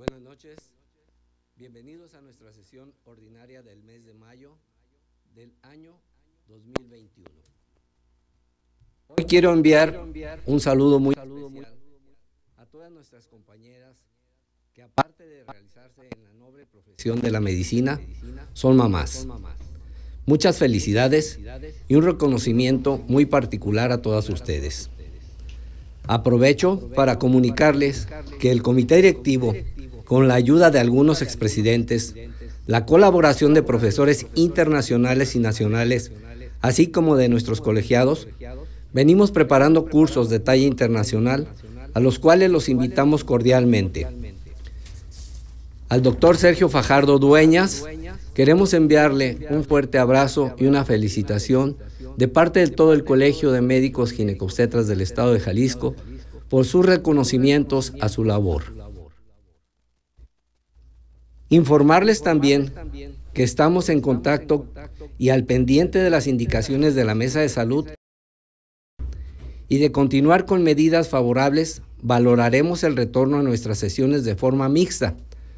Buenas noches. Bienvenidos a nuestra sesión ordinaria del mes de mayo del año 2021. Hoy quiero enviar un saludo muy especial a todas nuestras compañeras que aparte de realizarse en la noble profesión de la medicina, son mamás. Muchas felicidades y un reconocimiento muy particular a todas ustedes. Aprovecho para comunicarles que el comité directivo con la ayuda de algunos expresidentes, la colaboración de profesores internacionales y nacionales, así como de nuestros colegiados, venimos preparando cursos de talla internacional a los cuales los invitamos cordialmente. Al doctor Sergio Fajardo Dueñas, queremos enviarle un fuerte abrazo y una felicitación de parte de todo el Colegio de Médicos Ginecostetras del Estado de Jalisco por sus reconocimientos a su labor. Informarles también que estamos en contacto y al pendiente de las indicaciones de la Mesa de Salud y de continuar con medidas favorables, valoraremos el retorno a nuestras sesiones de forma mixta,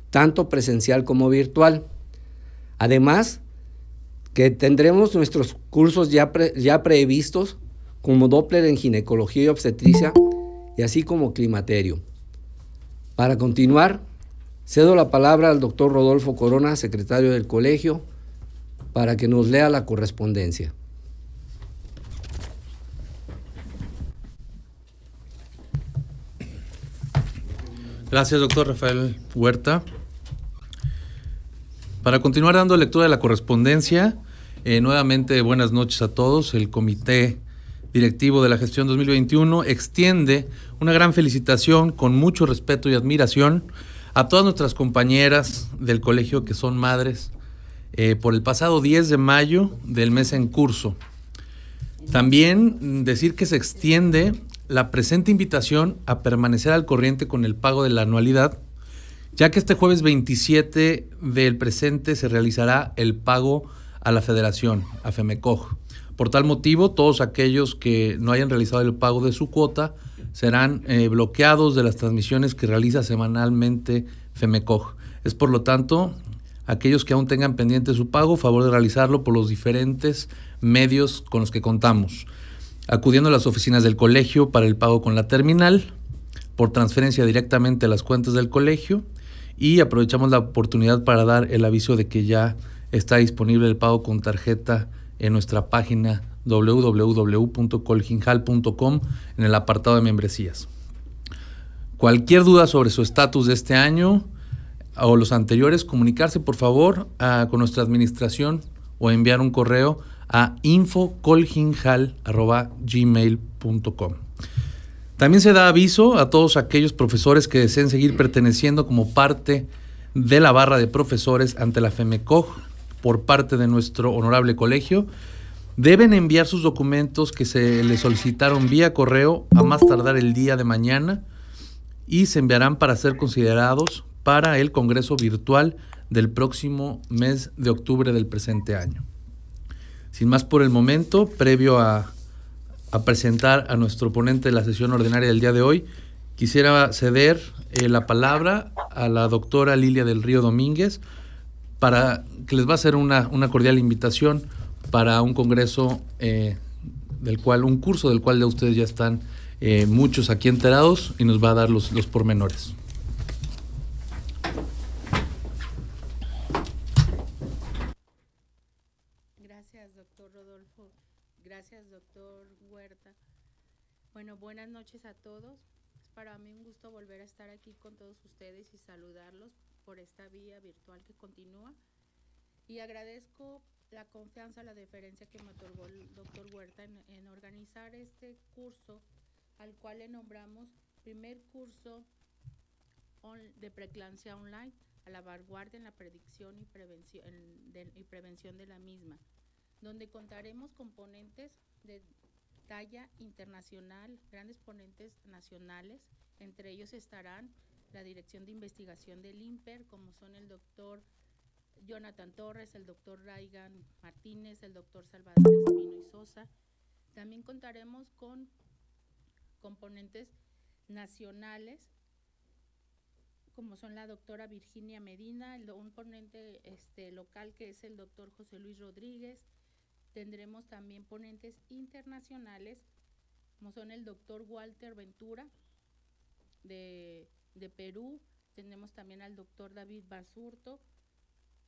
tanto presencial como virtual. Además, que tendremos nuestros cursos ya, ya previstos como Doppler en ginecología y obstetricia y así como climaterio. Para continuar, Cedo la palabra al doctor Rodolfo Corona, secretario del colegio, para que nos lea la correspondencia. Gracias, doctor Rafael Huerta. Para continuar dando lectura de la correspondencia, eh, nuevamente buenas noches a todos. El Comité Directivo de la Gestión 2021 extiende una gran felicitación con mucho respeto y admiración a todas nuestras compañeras del colegio que son madres eh, por el pasado 10 de mayo del mes en curso. También decir que se extiende la presente invitación a permanecer al corriente con el pago de la anualidad, ya que este jueves 27 del presente se realizará el pago a la federación, a FEMECOG. Por tal motivo, todos aquellos que no hayan realizado el pago de su cuota, serán eh, bloqueados de las transmisiones que realiza semanalmente FEMECOG. Es por lo tanto, aquellos que aún tengan pendiente su pago, favor de realizarlo por los diferentes medios con los que contamos. Acudiendo a las oficinas del colegio para el pago con la terminal, por transferencia directamente a las cuentas del colegio y aprovechamos la oportunidad para dar el aviso de que ya está disponible el pago con tarjeta en nuestra página www.colginjal.com en el apartado de membresías. Cualquier duda sobre su estatus de este año o los anteriores, comunicarse por favor con nuestra administración o enviar un correo a infocolginjal.gmail.com. También se da aviso a todos aquellos profesores que deseen seguir perteneciendo como parte de la barra de profesores ante la FEMECOG por parte de nuestro honorable colegio Deben enviar sus documentos que se les solicitaron vía correo a más tardar el día de mañana y se enviarán para ser considerados para el Congreso Virtual del próximo mes de octubre del presente año. Sin más por el momento, previo a, presentar a nuestro ponente de la sesión ordinaria del día de hoy, quisiera ceder eh, la palabra a la doctora Lilia del Río Domínguez para que les va a hacer una cordial invitación para un congreso eh, del cual, un curso del cual de ustedes ya están eh, muchos aquí enterados y nos va a dar los, los pormenores. Gracias, doctor Rodolfo. Gracias, doctor Huerta. Bueno, buenas noches a todos. Es para mí un gusto volver a estar aquí con todos ustedes y saludarlos por esta vía virtual que continúa. Y agradezco la confianza, la deferencia que me otorgó el doctor Huerta en, organizar este curso al cual le nombramos primer curso de preclancia online a la vanguardia en la predicción y prevención, de, y prevención de la misma, donde contaremos con ponentes de talla internacional, grandes ponentes nacionales, entre ellos estarán la Dirección de Investigación del IMPER, como son el doctor Jonathan Torres, el doctor Raigan Martínez, el doctor Salvador Espino y Sosa. También contaremos con componentes nacionales, como son la doctora Virginia Medina, un ponente este, local que es el doctor José Luis Rodríguez. Tendremos también ponentes internacionales, como son el doctor Walter Ventura de, de Perú. Tenemos también al doctor David Basurto,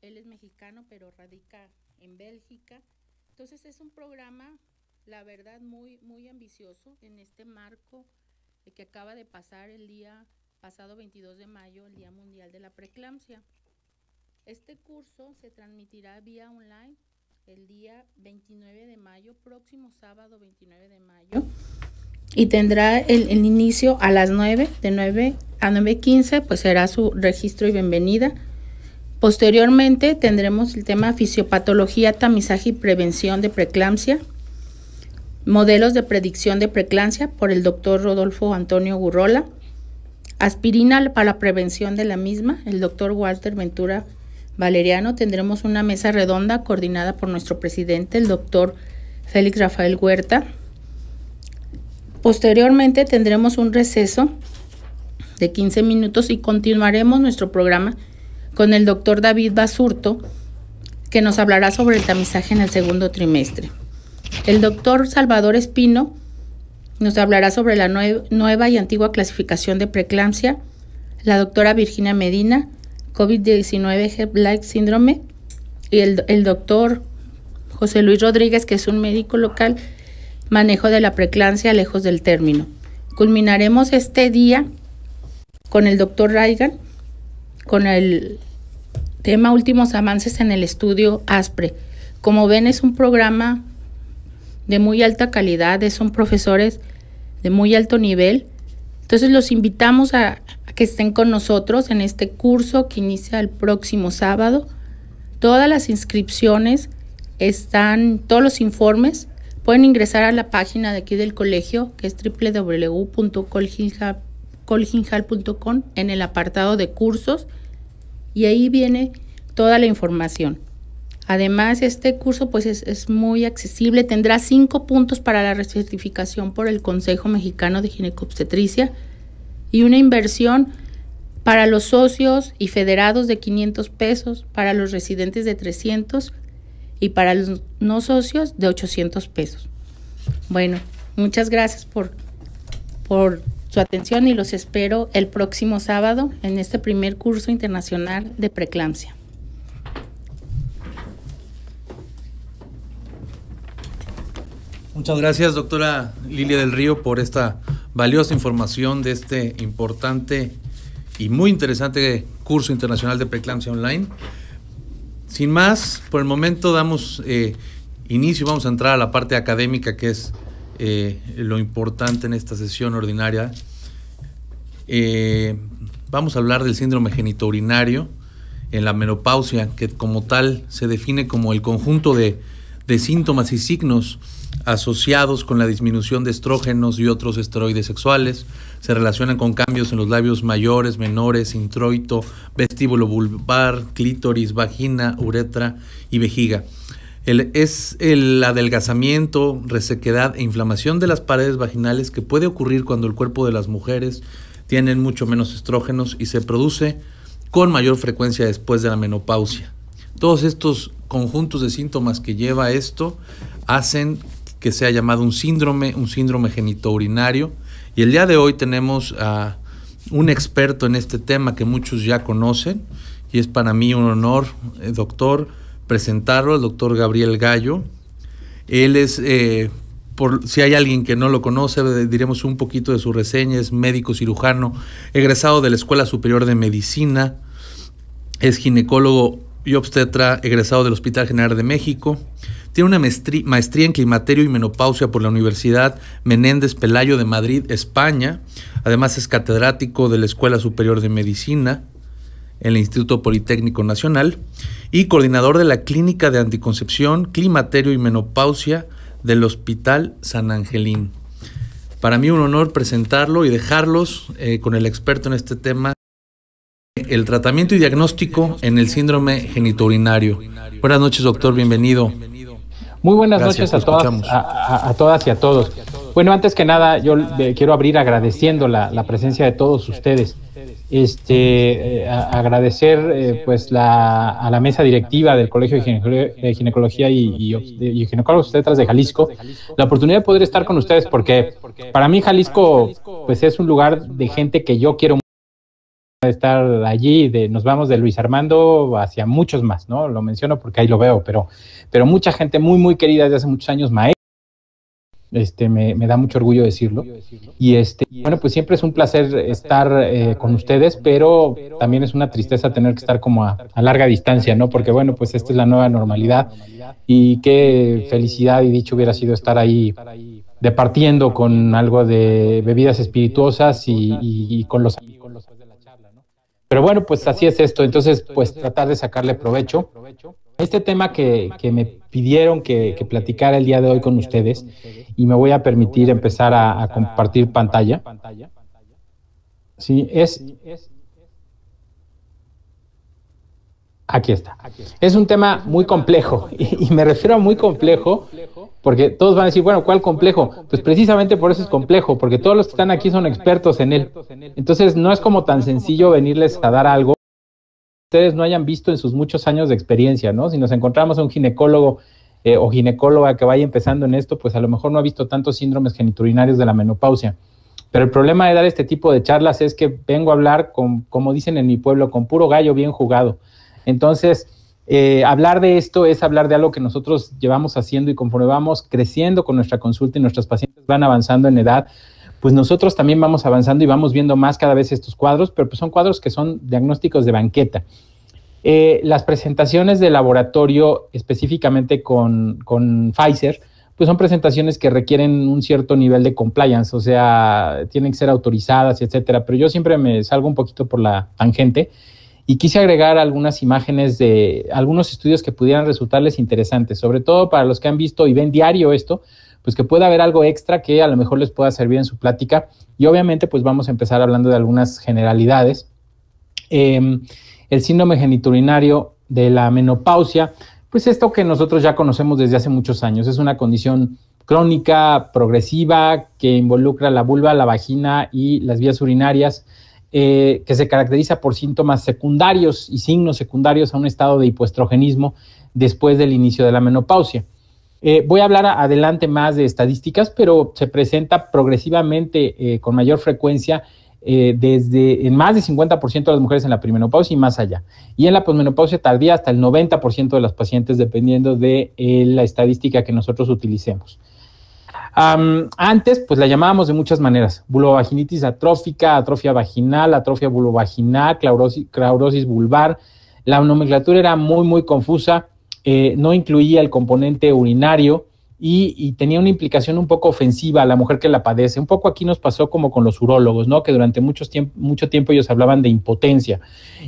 él es mexicano, pero radica en Bélgica. Entonces es un programa, la verdad, muy, muy ambicioso en este marco que acaba de pasar el día pasado 22 de mayo, el Día Mundial de la Preeclampsia. Este curso se transmitirá vía online el día 29 de mayo, próximo sábado 29 de mayo, y tendrá el, el inicio a las 9, de 9 a 9.15, pues será su registro y bienvenida. Posteriormente tendremos el tema fisiopatología, tamizaje y prevención de preeclampsia, modelos de predicción de preeclampsia por el doctor Rodolfo Antonio Gurrola, aspirina para la prevención de la misma, el doctor Walter Ventura Valeriano. Tendremos una mesa redonda coordinada por nuestro presidente, el doctor Félix Rafael Huerta. Posteriormente tendremos un receso de 15 minutos y continuaremos nuestro programa con el doctor David Basurto, que nos hablará sobre el tamizaje en el segundo trimestre. El doctor Salvador Espino nos hablará sobre la nueva y antigua clasificación de preeclampsia. La doctora Virginia Medina, COVID-19 hep Síndrome. Y el, el doctor José Luis Rodríguez, que es un médico local, manejo de la preeclampsia lejos del término. Culminaremos este día con el doctor Raigan, con el tema Últimos Avances en el Estudio ASPRE. Como ven, es un programa de muy alta calidad, son profesores de muy alto nivel. Entonces los invitamos a, que estén con nosotros en este curso que inicia el próximo sábado. Todas las inscripciones están, todos los informes pueden ingresar a la página de aquí del colegio, que es www.colgilja.com colginjal.com en el apartado de cursos y ahí viene toda la información. Además, este curso pues es, es, muy accesible, tendrá cinco puntos para la recertificación por el Consejo Mexicano de Ginecobstetricia y una inversión para los socios y federados de 500 pesos, para los residentes de 300 y para los no socios de 800 pesos. Bueno, muchas gracias por, por su atención y los espero el próximo sábado en este primer curso internacional de preeclampsia. Muchas gracias, doctora Lilia del Río, por esta valiosa información de este importante y muy interesante curso internacional de preeclampsia online. Sin más, por el momento damos eh, inicio, vamos a entrar a la parte académica que es eh, lo importante en esta sesión ordinaria. Eh, vamos a hablar del síndrome genitourinario en la menopausia, que como tal se define como el conjunto de, de síntomas y signos asociados con la disminución de estrógenos y otros esteroides sexuales. Se relacionan con cambios en los labios mayores, menores, introito, vestíbulo vulvar, clítoris, vagina, uretra y vejiga es el adelgazamiento, resequedad e inflamación de las paredes vaginales que puede ocurrir cuando el cuerpo de las mujeres tienen mucho menos estrógenos y se produce con mayor frecuencia después de la menopausia. Todos estos conjuntos de síntomas que lleva esto hacen que sea llamado un síndrome, un síndrome genitourinario. Y el día de hoy tenemos a un experto en este tema que muchos ya conocen y es para mí un honor, eh, doctor presentarlo, el doctor Gabriel Gallo. Él es, eh, por, si hay alguien que no lo conoce, eh, diremos un poquito de su reseña, es médico cirujano, egresado de la Escuela Superior de Medicina, es ginecólogo y obstetra, egresado del Hospital General de México. Tiene una maestría en climaterio y menopausia por la Universidad Menéndez Pelayo de Madrid, España. Además es catedrático de la Escuela Superior de Medicina en el Instituto Politécnico Nacional y coordinador de la Clínica de Anticoncepción, Climaterio y Menopausia del Hospital San Angelín. Para mí un honor presentarlo y dejarlos eh, con el experto en este tema, el tratamiento y diagnóstico en el síndrome genitourinario. Buenas noches, doctor, bienvenido. Muy buenas noches a todas, a, todas y a todos. Bueno, antes que nada, yo quiero abrir agradeciendo la presencia de todos ustedes este, eh, agradecer eh, pues la, a la mesa directiva del Colegio de, Ginecología y, Ginecólogos de Jalisco la oportunidad de poder estar con ustedes porque para mí Jalisco pues es un lugar de gente que yo quiero estar allí, de, nos vamos de Luis Armando hacia muchos más, ¿no? Lo menciono porque ahí lo veo, pero, pero mucha gente muy, muy querida desde hace muchos años, maestra este, me, da mucho orgullo decirlo. Y este, bueno, pues siempre es un placer estar eh, con ustedes, pero también es una tristeza tener que estar como a, larga distancia, ¿no? Porque bueno, pues esta es la nueva normalidad y qué felicidad y dicho hubiera sido estar ahí departiendo con algo de bebidas espirituosas y, y, con los amigos. Pero bueno, pues así es esto. Entonces, pues tratar de sacarle provecho este tema que, me pidieron que, platicara el día de hoy con ustedes y me voy a permitir empezar a, compartir pantalla. Sí, es... Aquí está. Es un tema muy complejo y, y me refiero a muy complejo porque todos van a decir, bueno, ¿cuál complejo? Pues precisamente por eso es complejo, porque todos los que están aquí son expertos en él. Entonces no es como tan sencillo venirles a dar algo ustedes no hayan visto en sus muchos años de experiencia, ¿no? Si nos encontramos a un ginecólogo eh, o ginecóloga que vaya empezando en esto, pues a lo mejor no ha visto tantos síndromes geniturinarios de la menopausia. Pero el problema de dar este tipo de charlas es que vengo a hablar, con, como dicen en mi pueblo, con puro gallo bien jugado. Entonces, eh, hablar de esto es hablar de algo que nosotros llevamos haciendo y conforme vamos creciendo con nuestra consulta y nuestras pacientes van avanzando en edad, pues nosotros también vamos avanzando y vamos viendo más cada vez estos cuadros, pero pues, son cuadros que son diagnósticos de banqueta. Eh, las presentaciones de laboratorio específicamente con, con Pfizer, pues son presentaciones que requieren un cierto nivel de compliance, o sea, tienen que ser autorizadas, etcétera. Pero yo siempre me salgo un poquito por la tangente y quise agregar algunas imágenes de algunos estudios que pudieran resultarles interesantes, sobre todo para los que han visto y ven diario esto, pues que pueda haber algo extra que a lo mejor les pueda servir en su plática. Y obviamente, pues vamos a empezar hablando de algunas generalidades. Em, el síndrome geniturinario de la menopausia, pues esto que nosotros ya conocemos desde hace muchos años, es una condición crónica, progresiva, que involucra la vulva, la vagina y las vías urinarias, eh, que se caracteriza por síntomas secundarios y signos secundarios a un estado de hipoestrogenismo después del inicio de la menopausia. Eh, voy a hablar adelante más de estadísticas, pero se presenta progresivamente eh, con mayor frecuencia eh, desde más del 50% de las mujeres en la primenopausia y más allá. Y en la posmenopausia tardía hasta el 90% de las pacientes, dependiendo de la estadística que nosotros utilicemos. antes, pues la llamábamos de muchas maneras: vulvovaginitis atrófica, atrofia vaginal, atrofia vulvovaginal, claurosis, claurosis vulvar. La nomenclatura era muy, muy confusa. Eh, no incluía el componente urinario y, tenía una implicación un poco ofensiva a la mujer que la padece. Un poco aquí nos pasó como con los urólogos, ¿no? Que durante mucho tiempo, mucho tiempo ellos hablaban de impotencia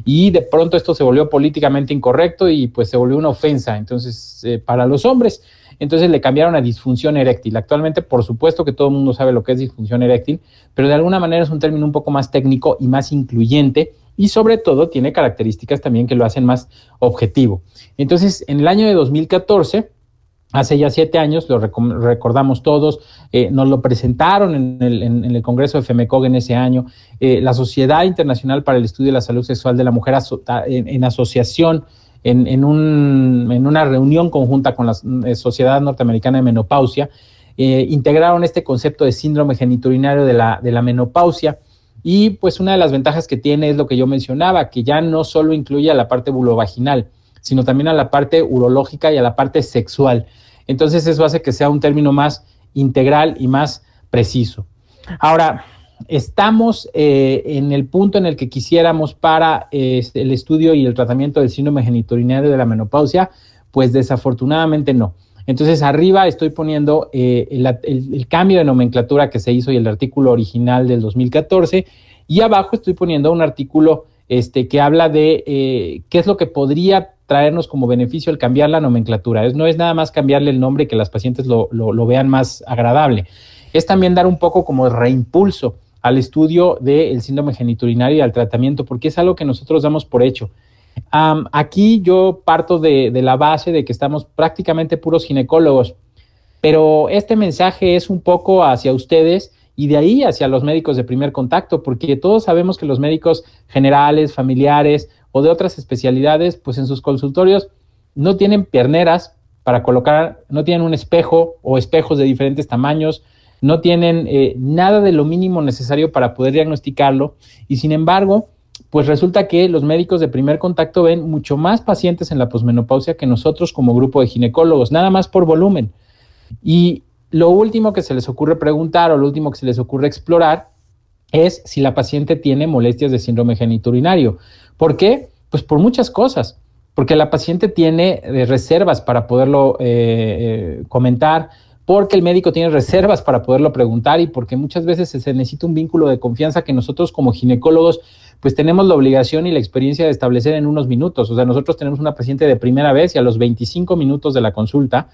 y de pronto esto se volvió políticamente incorrecto y pues se volvió una ofensa, entonces, eh, para los hombres. Entonces le cambiaron a disfunción eréctil. Actualmente, por supuesto que todo el mundo sabe lo que es disfunción eréctil, pero de alguna manera es un término un poco más técnico y más incluyente y sobre todo tiene características también que lo hacen más objetivo. Entonces, en el año de 2014, hace ya siete años, lo recordamos todos, eh, nos lo presentaron en el, Congreso de FEMECOG en ese año, eh, la Sociedad Internacional para el Estudio de la Salud Sexual de la Mujer en, asociación. En, una reunión conjunta con la eh, Sociedad Norteamericana de Menopausia, integraron este concepto de síndrome geniturinario de la menopausia y pues una de las ventajas que tiene es lo que yo mencionaba, que ya no solo incluye a la parte vulovaginal, sino también a la parte urológica y a la parte sexual. Entonces eso hace que sea un término más integral y más preciso. Ahora, estamos eh, en el punto en el que quisiéramos para eh, el estudio y el tratamiento del síndrome genitourinario de la menopausia, pues desafortunadamente no. Entonces arriba estoy poniendo eh, el, cambio de nomenclatura que se hizo y el artículo original del 2014 y abajo estoy poniendo un artículo este, que habla de eh, qué es lo que podría traernos como beneficio el cambiar la nomenclatura. Es, no es nada más cambiarle el nombre y que las pacientes lo, vean más agradable. Es también dar un poco como reimpulso al estudio del síndrome geniturinario y al tratamiento, porque es algo que nosotros damos por hecho aquí yo parto de, la base de que estamos prácticamente puros ginecólogos, pero este mensaje es un poco hacia ustedes y de ahí hacia los médicos de primer contacto, porque todos sabemos que los médicos generales, familiares o de otras especialidades, pues en sus consultorios no tienen pierneras para colocar, no tienen un espejo o espejos de diferentes tamaños, no tienen eh, nada de lo mínimo necesario para poder diagnosticarlo y sin embargo, pues resulta que los médicos de primer contacto ven mucho más pacientes en la posmenopausia que nosotros como grupo de ginecólogos, nada más por volumen. Y lo último que se les ocurre preguntar o lo último que se les ocurre explorar es si la paciente tiene molestias de síndrome geniturinario. ¿Por qué? Pues por muchas cosas. Porque la paciente tiene eh, reservas para poderlo eh, eh, comentar, porque el médico tiene reservas para poderlo preguntar y porque muchas veces se necesita un vínculo de confianza que nosotros como ginecólogos pues tenemos la obligación y la experiencia de establecer en unos minutos. O sea, nosotros tenemos una paciente de primera vez y a los 25 minutos de la consulta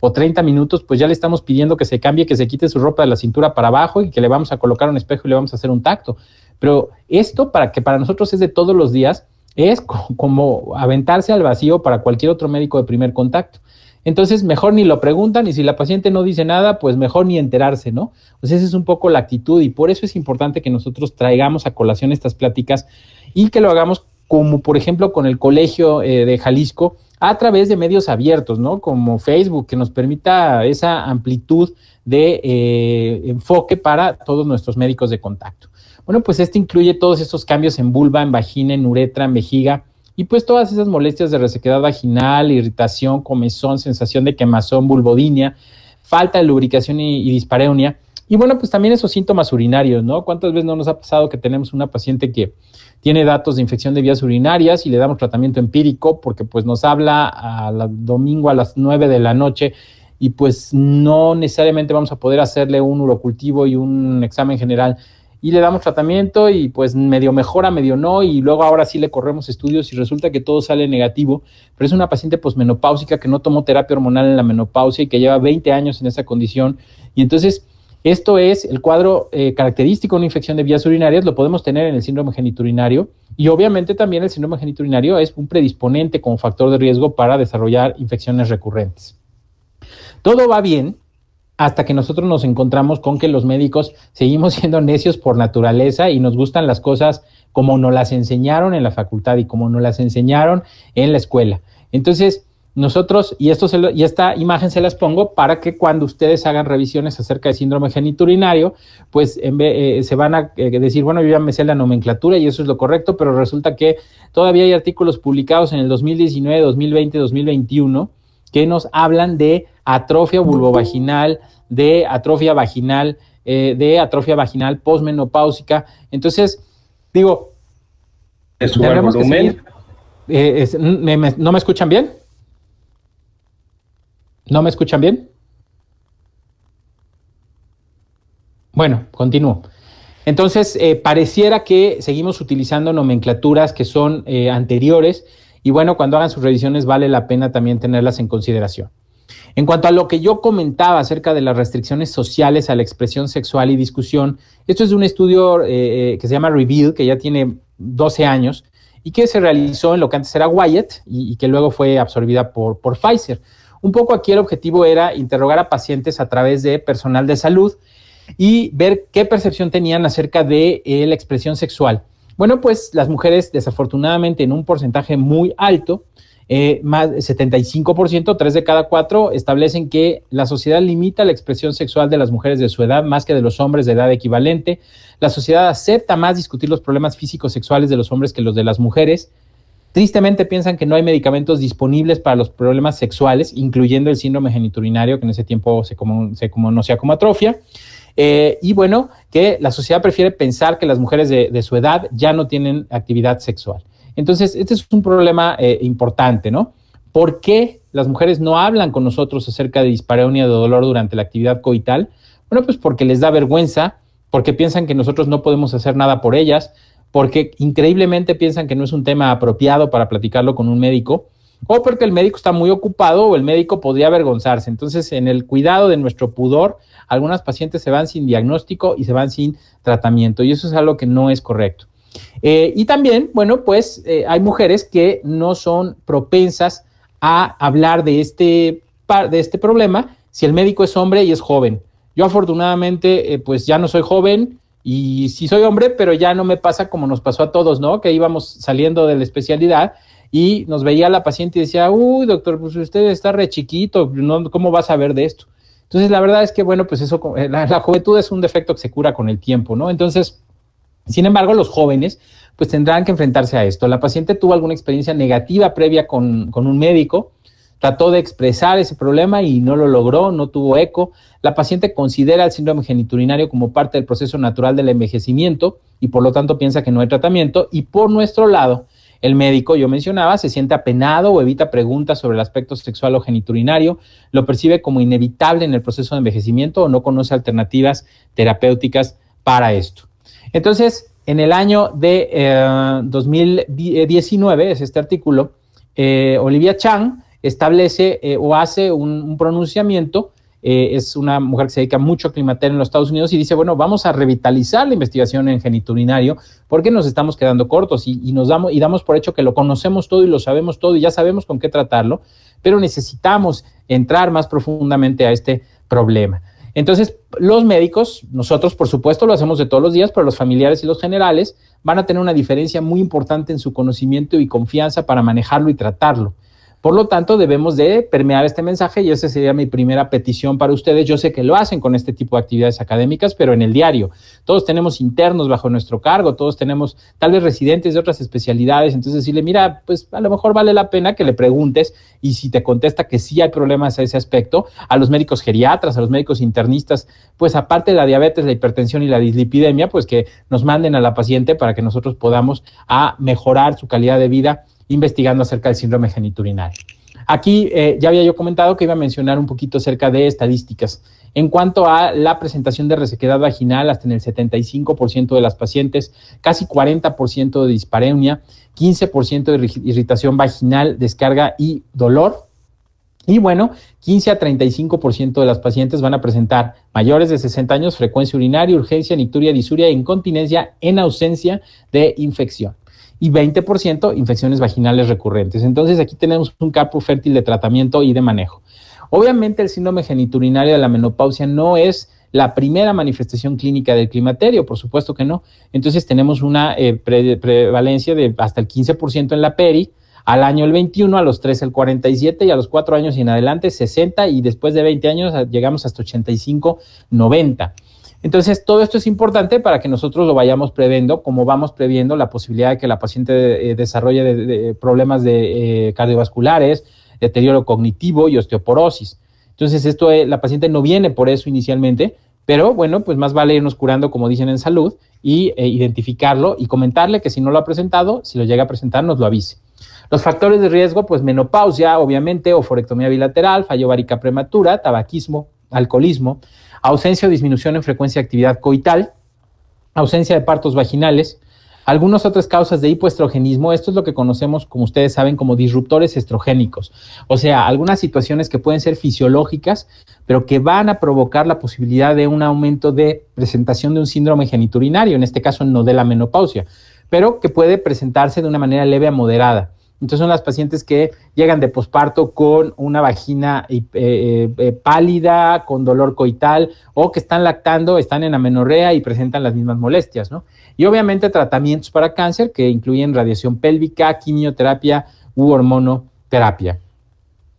o 30 minutos, pues ya le estamos pidiendo que se cambie, que se quite su ropa de la cintura para abajo y que le vamos a colocar un espejo y le vamos a hacer un tacto. Pero esto para que para nosotros es de todos los días, es como aventarse al vacío para cualquier otro médico de primer contacto. Entonces, mejor ni lo preguntan y si la paciente no dice nada, pues mejor ni enterarse, ¿no? Pues esa es un poco la actitud y por eso es importante que nosotros traigamos a colación estas pláticas y que lo hagamos como por ejemplo con el Colegio eh, de Jalisco a través de medios abiertos, ¿no? Como Facebook, que nos permita esa amplitud de eh, enfoque para todos nuestros médicos de contacto. Bueno, pues este incluye todos estos cambios en vulva, en vagina, en uretra, en vejiga, y pues todas esas molestias de resequedad vaginal, irritación, comezón, sensación de quemazón, vulvodinia, falta de lubricación y, dispareunia. Y bueno, pues también esos síntomas urinarios, ¿no? ¿Cuántas veces no nos ha pasado que tenemos una paciente que tiene datos de infección de vías urinarias y le damos tratamiento empírico porque pues nos habla a domingo a las 9 de la noche y pues no necesariamente vamos a poder hacerle un urocultivo y un examen general y le damos tratamiento y pues medio mejora, medio no, y luego ahora sí le corremos estudios y resulta que todo sale negativo, pero es una paciente posmenopáusica que no tomó terapia hormonal en la menopausia y que lleva 20 años en esa condición. Y entonces, esto es el cuadro eh, característico de una infección de vías urinarias, lo podemos tener en el síndrome geniturinario y obviamente también el síndrome geniturinario es un predisponente como factor de riesgo para desarrollar infecciones recurrentes. Todo va bien hasta que nosotros nos encontramos con que los médicos seguimos siendo necios por naturaleza y nos gustan las cosas como nos las enseñaron en la facultad y como nos las enseñaron en la escuela. Entonces, nosotros, y, esto y esta imagen se las pongo para que cuando ustedes hagan revisiones acerca de síndrome geniturinario, pues eh, se van a eh, decir, bueno, yo ya me sé la nomenclatura y eso es lo correcto, pero resulta que todavía hay artículos publicados en el 2019, 2020, 2021 que nos hablan de atrofia vulvovaginal, de atrofia vaginal, eh, de atrofia vaginal posmenopáusica. Entonces, digo, eh, mm, ¿No me escuchan bien? ¿No me escuchan bien? Bueno, continúo. Entonces, eh, pareciera que seguimos utilizando nomenclaturas que son anteriores y bueno, cuando hagan sus revisiones vale la pena también tenerlas en consideración. En cuanto a lo que yo comentaba acerca de las restricciones sociales a la expresión sexual y discusión, esto es un estudio eh, eh, que se llama Reveal, que ya tiene 12 años y que se realizó en lo que antes era Wyatt y, que luego fue absorbida por, Pfizer. Un poco aquí el objetivo era interrogar a pacientes a través de personal de salud y ver qué percepción tenían acerca de eh, la expresión sexual. Bueno, pues las mujeres desafortunadamente en un porcentaje muy alto eh, más 75%, eh, 3 de cada 4, establecen que la sociedad limita la expresión sexual de las mujeres de su edad más que de los hombres de edad equivalente. La sociedad acepta más discutir los problemas físicos sexuales de los hombres que los de las mujeres. Tristemente piensan que no hay medicamentos disponibles para los problemas sexuales, incluyendo el síndrome geniturinario, que en ese tiempo se, como, se como atrofia. Eh, y bueno, que la sociedad prefiere pensar que las mujeres de su edad ya no tienen actividad sexual. Entonces, este es un problema eh, importante, ¿no? ¿Por qué las mujeres no hablan con nosotros acerca de dispareunia de dolor durante la actividad coital? Bueno, pues porque les da vergüenza, porque piensan que nosotros no podemos hacer nada por ellas, porque increíblemente piensan que no es un tema apropiado para platicarlo con un médico, o porque el médico está muy ocupado o el médico podría avergonzarse. Entonces, en el cuidado de nuestro pudor, algunas pacientes se van sin diagnóstico y se van sin tratamiento, y eso es algo que no es correcto. Eh, y también, bueno, pues eh, hay mujeres que no son propensas a hablar de este, de este problema si el médico es hombre y es joven. Yo afortunadamente, eh, pues ya no soy joven y sí soy hombre, pero ya no me pasa como nos pasó a todos, ¿no? Que íbamos saliendo de la especialidad y nos veía la paciente y decía, uy, doctor, pues usted está re chiquito, ¿cómo va a saber de esto? Entonces, la verdad es que, bueno, pues eso, la juventud es un defecto que se cura con el tiempo, ¿no? Entonces, sin embargo, los jóvenes pues tendrán que enfrentarse a esto. La paciente tuvo alguna experiencia negativa previa con, con un médico, trató de expresar ese problema y no lo logró, no tuvo eco. La paciente considera el síndrome geniturinario como parte del proceso natural del envejecimiento y por lo tanto piensa que no hay tratamiento. Y por nuestro lado, el médico, yo mencionaba, se siente apenado o evita preguntas sobre el aspecto sexual o geniturinario, lo percibe como inevitable en el proceso de envejecimiento o no conoce alternativas terapéuticas para esto. Entonces, en el año de 2019, eh, es este artículo, eh, Olivia Chang establece eh, o hace un, pronunciamiento, es una mujer que se dedica mucho a Climater en los Estados Unidos y dice, bueno, vamos a revitalizar la investigación en geniturinario porque nos estamos quedando cortos nos y damos por hecho que lo conocemos todo y lo sabemos todo y ya sabemos con qué tratarlo, pero necesitamos entrar más profundamente a este problema. Entonces, los médicos, nosotros por supuesto lo hacemos de todos los días, pero los familiares y los generales van a tener una diferencia muy importante en su conocimiento y confianza para manejarlo y tratarlo. Por lo tanto, debemos de permear este mensaje y esa sería mi primera petición para ustedes. Yo sé que lo hacen con este tipo de actividades académicas, pero en el diario. Todos tenemos internos bajo nuestro cargo, todos tenemos tal vez residentes de otras especialidades, entonces decirle, mira, pues a lo mejor vale la pena que le preguntes y si te contesta que sí hay problemas a ese aspecto, a los médicos geriatras, a los médicos internistas, pues aparte de la diabetes, la hipertensión y la dislipidemia, pues que nos manden a la paciente para que nosotros podamos a mejorar su calidad de vida investigando acerca del síndrome geniturinal. Aquí eh, ya había yo comentado que iba a mencionar un poquito acerca de estadísticas. En cuanto a la presentación de resequedad vaginal, hasta en el 75% de las pacientes, casi 40% de dispareunia, 15% de irritación vaginal, descarga y dolor. Y bueno, 15 a 35% de las pacientes van a presentar mayores de 60 años, frecuencia urinaria, urgencia, nicturia, disuria, e incontinencia en ausencia de infección y 20% infecciones vaginales recurrentes. Entonces aquí tenemos un campo fértil de tratamiento y de manejo. Obviamente el síndrome geniturinario de la menopausia no es la primera manifestación clínica del climaterio, por supuesto que no. Entonces tenemos una eh, prevalencia de hasta el 15% en la peri, al año el 21, a los 3 el 47 y a los 4 años y en adelante 60 y después de 20 años llegamos hasta 85, 90. Entonces, todo esto es importante para que nosotros lo vayamos previendo, como vamos previendo la posibilidad de que la paciente eh, desarrolle problemas de, eh, cardiovasculares, deterioro cognitivo y osteoporosis. Entonces, esto eh, la paciente no viene por eso inicialmente, pero bueno, pues más vale irnos curando, como dicen en salud, y identificarlo y comentarle que si no lo ha presentado, si lo llega a presentar, nos lo avise. Los factores de riesgo, pues menopausia, obviamente, oforectomía bilateral, fallo ovárica prematura, tabaquismo, alcoholismo, ausencia o disminución en frecuencia de actividad coital, ausencia de partos vaginales, algunas otras causas de hipoestrogenismo, esto es lo que conocemos, como ustedes saben, como disruptores estrogénicos, o sea, algunas situaciones que pueden ser fisiológicas, pero que van a provocar la posibilidad de un aumento de presentación de un síndrome geniturinario, en este caso no de la menopausia, pero que puede presentarse de una manera leve a moderada. Entonces son las pacientes que llegan de posparto con una vagina eh, eh, eh, pálida, con dolor coital o que están lactando, están en amenorrea y presentan las mismas molestias, ¿no? Y obviamente tratamientos para cáncer que incluyen radiación pélvica, quimioterapia u hormonoterapia.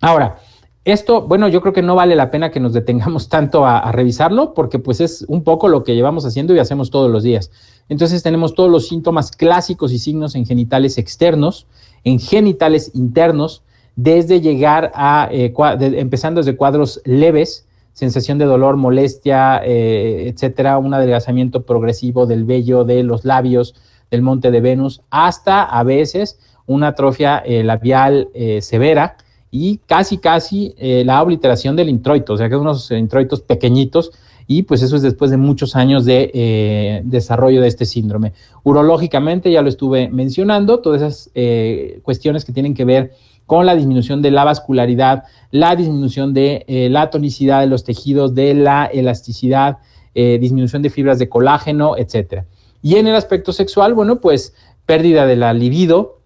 Ahora, esto, bueno, yo creo que no vale la pena que nos detengamos tanto a, a, revisarlo porque pues es un poco lo que llevamos haciendo y hacemos todos los días. Entonces tenemos todos los síntomas clásicos y signos en genitales externos en genitales internos, desde llegar a, eh, empezando desde cuadros leves, sensación de dolor, molestia, eh, etcétera, un adelgazamiento progresivo del vello, de los labios, del monte de Venus, hasta a veces una atrofia eh, labial severa y casi, casi la obliteración del introito, o sea que son unos introitos pequeñitos y pues eso es después de muchos años de eh, desarrollo de este síndrome. Urológicamente, ya lo estuve mencionando, todas esas eh, cuestiones que tienen que ver con la disminución de la vascularidad, la disminución de eh, la tonicidad de los tejidos, de la elasticidad, disminución de fibras de colágeno, etc. Y en el aspecto sexual, bueno, pues pérdida de la libido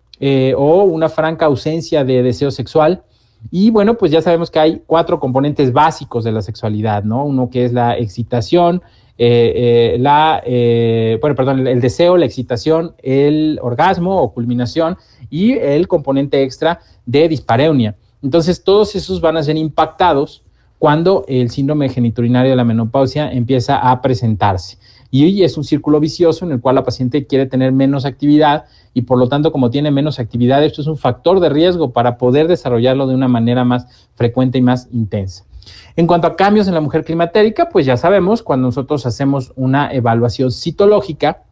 o una franca ausencia de deseo sexual, y bueno, pues ya sabemos que hay cuatro componentes básicos de la sexualidad, ¿no? Uno que es la excitación, eh, eh, la, eh, bueno, perdón, el, el, deseo, la excitación, el orgasmo o culminación y el componente extra de dispareunia. Entonces, todos esos van a ser impactados cuando el síndrome geniturinario de la menopausia empieza a presentarse. Y es un círculo vicioso en el cual la paciente quiere tener menos actividad y por lo tanto como tiene menos actividad, esto es un factor de riesgo para poder desarrollarlo de una manera más frecuente y más intensa. En cuanto a cambios en la mujer climatérica, pues ya sabemos, cuando nosotros hacemos una evaluación citológica,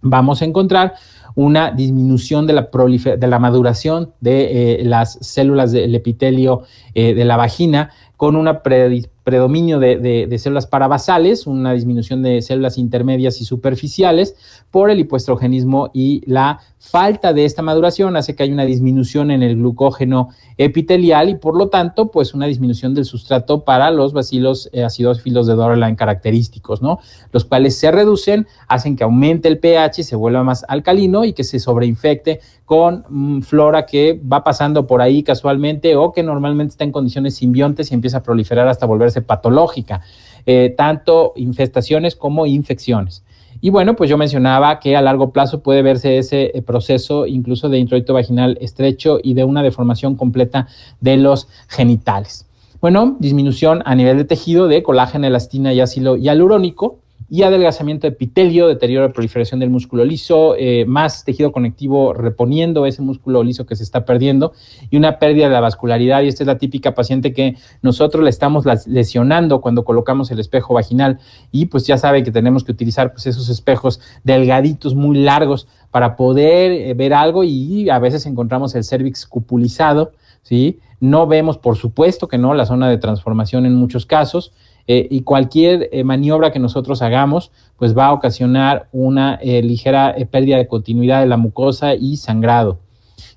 vamos a encontrar una disminución de la, de la maduración de eh, las células del epitelio eh, de la vagina con una predisposición predominio de, células parabasales, una disminución de células intermedias y superficiales por el hipoestrogenismo y la falta de esta maduración hace que haya una disminución en el glucógeno epitelial y por lo tanto pues una disminución del sustrato para los bacilos ácidos eh, filos de Doraline característicos, ¿no? Los cuales se reducen, hacen que aumente el pH, se vuelva más alcalino y que se sobreinfecte con mm, flora que va pasando por ahí casualmente o que normalmente está en condiciones simbiontes y empieza a proliferar hasta volver patológica, eh, tanto infestaciones como infecciones. Y bueno, pues yo mencionaba que a largo plazo puede verse ese eh, proceso incluso de introito vaginal estrecho y de una deformación completa de los genitales. Bueno, disminución a nivel de tejido de colágeno, elastina y ácido hialurónico, y adelgazamiento de epitelio, deterioro de proliferación del músculo liso, eh, más tejido conectivo reponiendo ese músculo liso que se está perdiendo y una pérdida de la vascularidad. Y esta es la típica paciente que nosotros le estamos lesionando cuando colocamos el espejo vaginal y pues ya sabe que tenemos que utilizar pues, esos espejos delgaditos, muy largos para poder eh, ver algo y a veces encontramos el cervix cupulizado, ¿sí? No vemos, por supuesto que no, la zona de transformación en muchos casos. Eh, y cualquier eh, maniobra que nosotros hagamos, pues va a ocasionar una eh, ligera pérdida de continuidad de la mucosa y sangrado.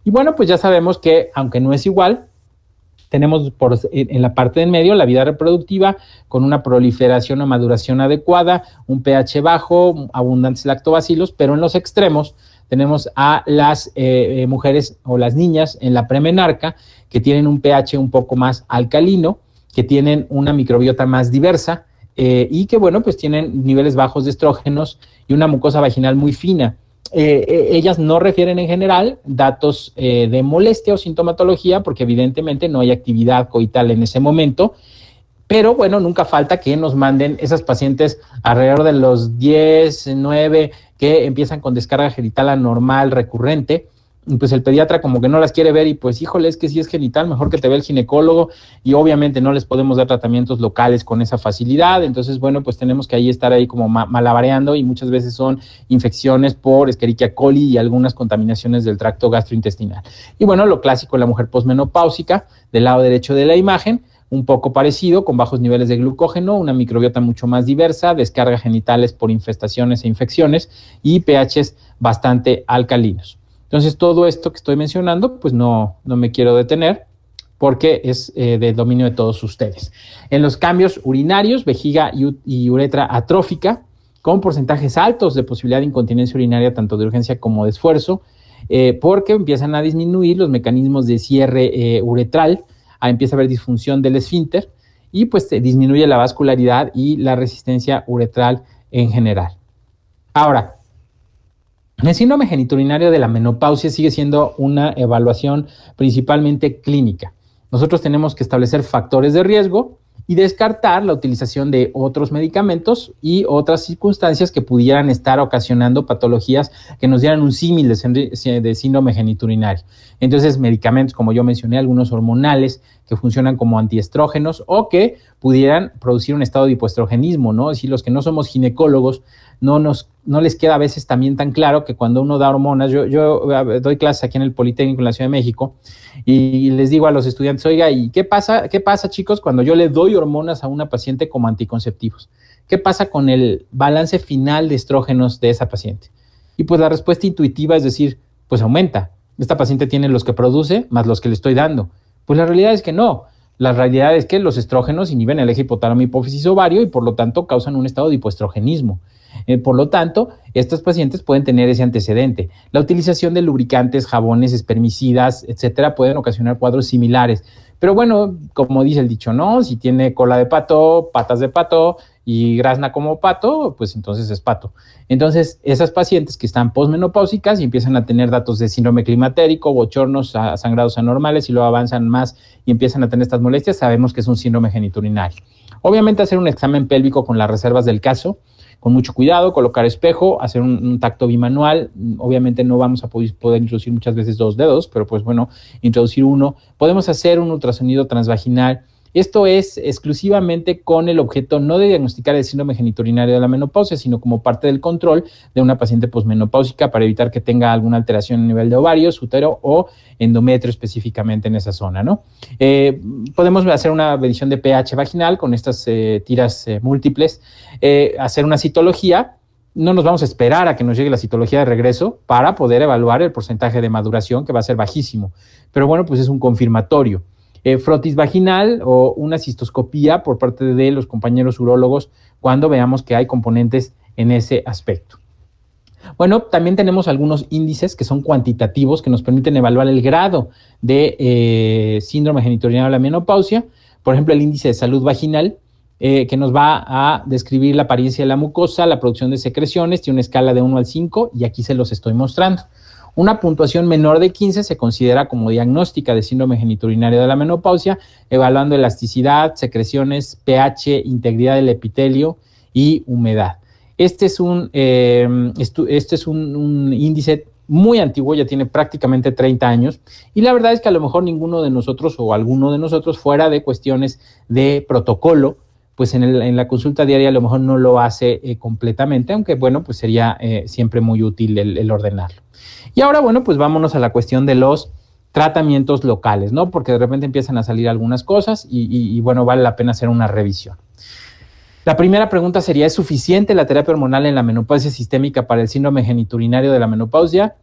Y bueno, pues ya sabemos que aunque no es igual, tenemos por, en la parte en medio la vida reproductiva con una proliferación o maduración adecuada, un pH bajo, abundantes lactobacilos, pero en los extremos tenemos a las mujeres o las niñas en la premenarca que tienen un pH un poco más alcalino que tienen una microbiota más diversa eh, y que, bueno, pues tienen niveles bajos de estrógenos y una mucosa vaginal muy fina. Eh, eh, ellas no refieren en general datos de molestia o sintomatología porque evidentemente no hay actividad coital en ese momento. Pero bueno, nunca falta que nos manden esas pacientes alrededor de los 10, 9 que empiezan con descarga genital anormal recurrente pues el pediatra como que no las quiere ver y pues híjole, es que si es genital, mejor que te vea el ginecólogo y obviamente no les podemos dar tratamientos locales con esa facilidad, entonces bueno, pues tenemos que ahí estar ahí como malabareando y muchas veces son infecciones por Escherichia coli y algunas contaminaciones del tracto gastrointestinal. Y bueno, lo clásico, la mujer posmenopáusica, del lado derecho de la imagen, un poco parecido, con bajos niveles de glucógeno, una microbiota mucho más diversa, descargas genitales por infestaciones e infecciones y pHs bastante alcalinos. Entonces, todo esto que estoy mencionando, pues no, no me quiero detener porque es de eh, del dominio de todos ustedes. En los cambios urinarios, vejiga y, uretra atrófica, con porcentajes altos de posibilidad de incontinencia urinaria, tanto de urgencia como de esfuerzo, eh, porque empiezan a disminuir los mecanismos de cierre eh, uretral, empieza a haber disfunción del esfínter y pues disminuye la vascularidad y la resistencia uretral en general. Ahora, el síndrome geniturinario de la menopausia sigue siendo una evaluación principalmente clínica. Nosotros tenemos que establecer factores de riesgo y descartar la utilización de otros medicamentos y otras circunstancias que pudieran estar ocasionando patologías que nos dieran un símil de, síndrome geniturinario. Entonces, medicamentos, como yo mencioné, algunos hormonales que funcionan como antiestrógenos o que pudieran producir un estado de hipoestrogenismo, ¿no? Si los que no somos ginecólogos no nos no les queda a veces también tan claro que cuando uno da hormonas, yo, doy clases aquí en el Politécnico en la Ciudad de México y les digo a los estudiantes, oiga, ¿y qué pasa, qué pasa chicos cuando yo le doy hormonas a una paciente como anticonceptivos? ¿Qué pasa con el balance final de estrógenos de esa paciente? Y pues la respuesta intuitiva es decir, pues aumenta. Esta paciente tiene los que produce más los que le estoy dando. Pues la realidad es que no. La realidad es que los estrógenos inhiben el eje hipotálamo hipófisis ovario y por lo tanto causan un estado de hipoestrogenismo. Eh, por lo tanto, estos pacientes pueden tener ese antecedente. La utilización de lubricantes, jabones, espermicidas, etcétera, pueden ocasionar cuadros similares. Pero bueno, como dice el dicho, ¿no? Si tiene cola de pato, patas de pato y grasna como pato, pues entonces es pato. Entonces, esas pacientes que están posmenopáusicas y empiezan a tener datos de síndrome climatérico, bochornos, sangrados anormales y luego avanzan más y empiezan a tener estas molestias, sabemos que es un síndrome geniturinario. Obviamente hacer un examen pélvico con las reservas del caso, con mucho cuidado, colocar espejo, hacer un, tacto bimanual. Obviamente no vamos a poder, introducir muchas veces dos dedos, pero pues bueno, introducir uno. Podemos hacer un ultrasonido transvaginal esto es exclusivamente con el objeto no de diagnosticar el síndrome geniturinario de la menopausia, sino como parte del control de una paciente posmenopáusica para evitar que tenga alguna alteración a nivel de ovarios, útero o endometrio específicamente en esa zona, ¿no? Eh, podemos hacer una medición de pH vaginal con estas eh, tiras eh, múltiples, hacer una citología no nos vamos a esperar a que nos llegue la citología de regreso para poder evaluar el porcentaje de maduración que va a ser bajísimo. Pero bueno, pues es un confirmatorio. Eh, frotis vaginal o una cistoscopía por parte de los compañeros urólogos cuando veamos que hay componentes en ese aspecto. Bueno, también tenemos algunos índices que son cuantitativos que nos permiten evaluar el grado de eh, síndrome genitorial de la menopausia. Por ejemplo, el índice de salud vaginal, eh, que nos va a describir la apariencia de la mucosa, la producción de secreciones, tiene una escala de 1 al 5 y aquí se los estoy mostrando. Una puntuación menor de 15 se considera como diagnóstica de síndrome geniturinario de la menopausia, evaluando elasticidad, secreciones, pH, integridad del epitelio y humedad. Este es un, eh, este es un índice muy antiguo, ya tiene prácticamente 30 años, y la verdad es que a lo mejor ninguno de nosotros o alguno de nosotros fuera de cuestiones de protocolo pues en, la consulta diaria a lo mejor no lo hace eh, completamente, aunque bueno, pues sería eh, siempre muy útil el, ordenarlo. Y ahora, bueno, pues vámonos a la cuestión de los tratamientos locales, ¿no? Porque de repente empiezan a salir algunas cosas y, y bueno, vale la pena hacer una revisión. La primera pregunta sería, ¿es suficiente la terapia hormonal en la menopausia sistémica para el síndrome geniturinario de la menopausia?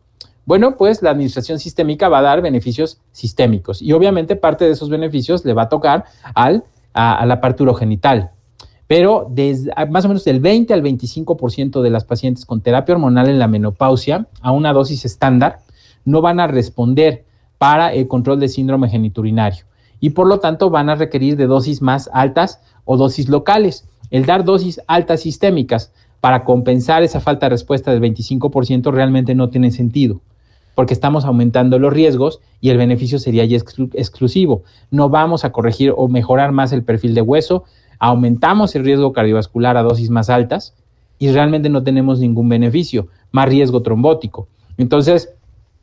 Bueno, pues la administración sistémica va a dar beneficios sistémicos y obviamente parte de esos beneficios le va a tocar al a, la parte urogenital. Pero desde, más o menos del 20 al 25% de las pacientes con terapia hormonal en la menopausia a una dosis estándar no van a responder para el control de síndrome geniturinario y por lo tanto van a requerir de dosis más altas o dosis locales. El dar dosis altas sistémicas para compensar esa falta de respuesta del 25% realmente no tiene sentido porque estamos aumentando los riesgos y el beneficio sería ya exclusivo. No vamos a corregir o mejorar más el perfil de hueso, aumentamos el riesgo cardiovascular a dosis más altas y realmente no tenemos ningún beneficio, más riesgo trombótico. Entonces,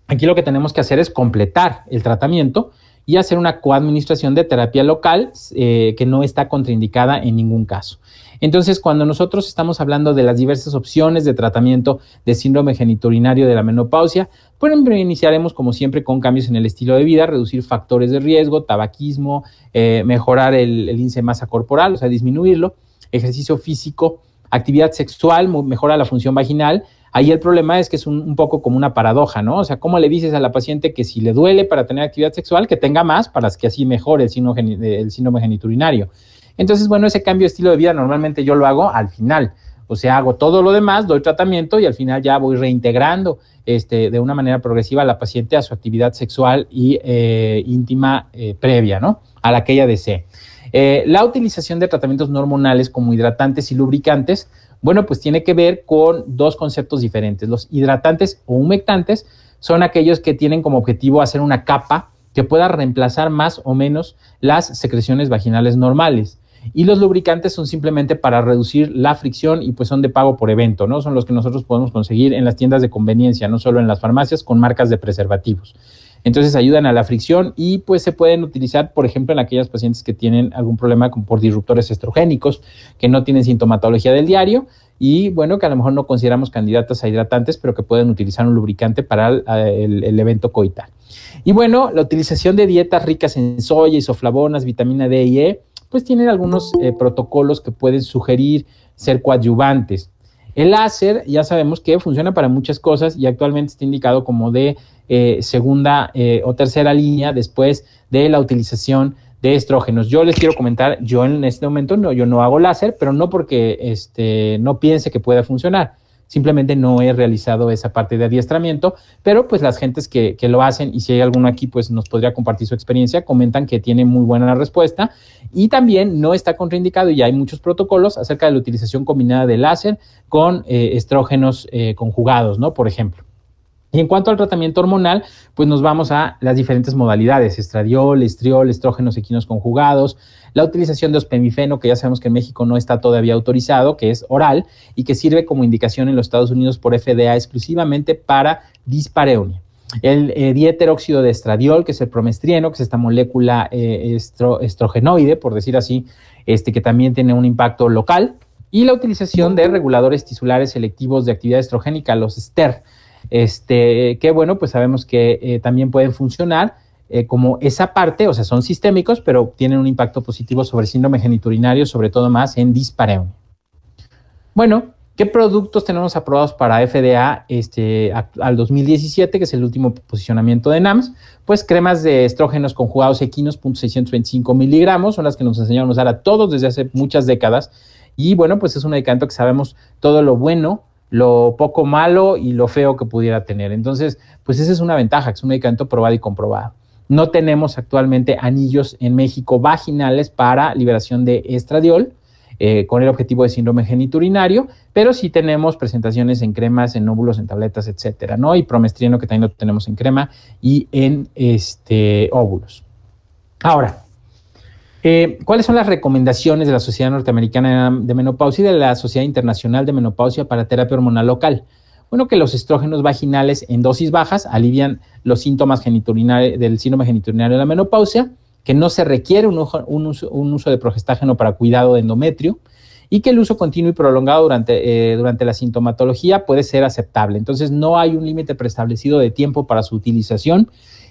aquí lo que tenemos que hacer es completar el tratamiento y hacer una coadministración de terapia local eh, que no está contraindicada en ningún caso. Entonces, cuando nosotros estamos hablando de las diversas opciones de tratamiento de síndrome geniturinario de la menopausia, pues iniciaremos como siempre con cambios en el estilo de vida, reducir factores de riesgo, tabaquismo, eh, mejorar el, el índice de masa corporal, o sea, disminuirlo, ejercicio físico, actividad sexual, mejora la función vaginal, Ahí el problema es que es un, poco como una paradoja, ¿no? O sea, ¿cómo le dices a la paciente que si le duele para tener actividad sexual, que tenga más para que así mejore el síndrome, eh, el geniturinario? Entonces, bueno, ese cambio de estilo de vida normalmente yo lo hago al final. O sea, hago todo lo demás, doy tratamiento y al final ya voy reintegrando este, de una manera progresiva a la paciente a su actividad sexual y eh, íntima eh, previa, ¿no? A la que ella desee. la utilización de tratamientos hormonales como hidratantes y lubricantes bueno, pues tiene que ver con dos conceptos diferentes. Los hidratantes o humectantes son aquellos que tienen como objetivo hacer una capa que pueda reemplazar más o menos las secreciones vaginales normales. Y los lubricantes son simplemente para reducir la fricción y pues son de pago por evento, ¿no? Son los que nosotros podemos conseguir en las tiendas de conveniencia, no solo en las farmacias con marcas de preservativos. Entonces ayudan a la fricción y pues se pueden utilizar, por ejemplo, en aquellos pacientes que tienen algún problema por disruptores estrogénicos, que no tienen sintomatología del diario y bueno, que a lo mejor no consideramos candidatas a hidratantes, pero que pueden utilizar un lubricante para eh, el, evento coital. Y bueno, la utilización de dietas ricas en soya, isoflavonas, vitamina D y E, pues tienen algunos eh, protocolos que pueden sugerir ser coadyuvantes el láser ya sabemos que funciona para muchas cosas y actualmente está indicado como de eh, segunda eh, o tercera línea después de la utilización de estrógenos. Yo les quiero comentar, yo en este momento no, yo no hago láser, pero no porque este, no piense que pueda funcionar simplemente no he realizado esa parte de adiestramiento, pero pues las gentes que, que, lo hacen y si hay alguno aquí pues nos podría compartir su experiencia, comentan que tiene muy buena respuesta y también no está contraindicado y hay muchos protocolos acerca de la utilización combinada de láser con eh, estrógenos eh, conjugados, ¿no? Por ejemplo. Y en cuanto al tratamiento hormonal, pues nos vamos a las diferentes modalidades, estradiol, estriol, estrógenos equinos conjugados, la utilización de ospemifeno, que ya sabemos que en México no está todavía autorizado, que es oral y que sirve como indicación en los Estados Unidos por FDA exclusivamente para dispareunia. El eh, dieteróxido de estradiol, que es el promestrieno, que es esta molécula eh, estrogenoide, por decir así, este, que también tiene un impacto local, y la utilización de reguladores tisulares selectivos de actividad estrogénica, los STER, este, que bueno, pues sabemos que eh, también pueden funcionar eh, como esa parte, o sea, son sistémicos, pero tienen un impacto positivo sobre síndrome geniturinario, sobre todo más en dispareunia. Bueno, ¿qué productos tenemos aprobados para FDA este, al 2017, que es el último posicionamiento de NAMS? Pues cremas de estrógenos conjugados equinos, .625 miligramos, son las que nos enseñaron a usar a todos desde hace muchas décadas. Y bueno, pues es un medicamento que sabemos todo lo bueno lo poco malo y lo feo que pudiera tener. Entonces, pues esa es una ventaja, que es un medicamento probado y comprobado. No tenemos actualmente anillos en México vaginales para liberación de estradiol eh, con el objetivo de síndrome geniturinario, pero sí tenemos presentaciones en cremas, en óvulos, en tabletas, etcétera, ¿no? Y promestrieno que también lo tenemos en crema y en este, óvulos. Ahora, eh, ¿Cuáles son las recomendaciones de la Sociedad Norteamericana de Menopausia y de la Sociedad Internacional de Menopausia para terapia hormonal local? Bueno, que los estrógenos vaginales en dosis bajas alivian los síntomas geniturinarios del síndrome geniturinario de la menopausia, que no se requiere un, uso, de progestágeno para cuidado de endometrio y que el uso continuo y prolongado durante, eh, durante la sintomatología puede ser aceptable. Entonces, no hay un límite preestablecido de tiempo para su utilización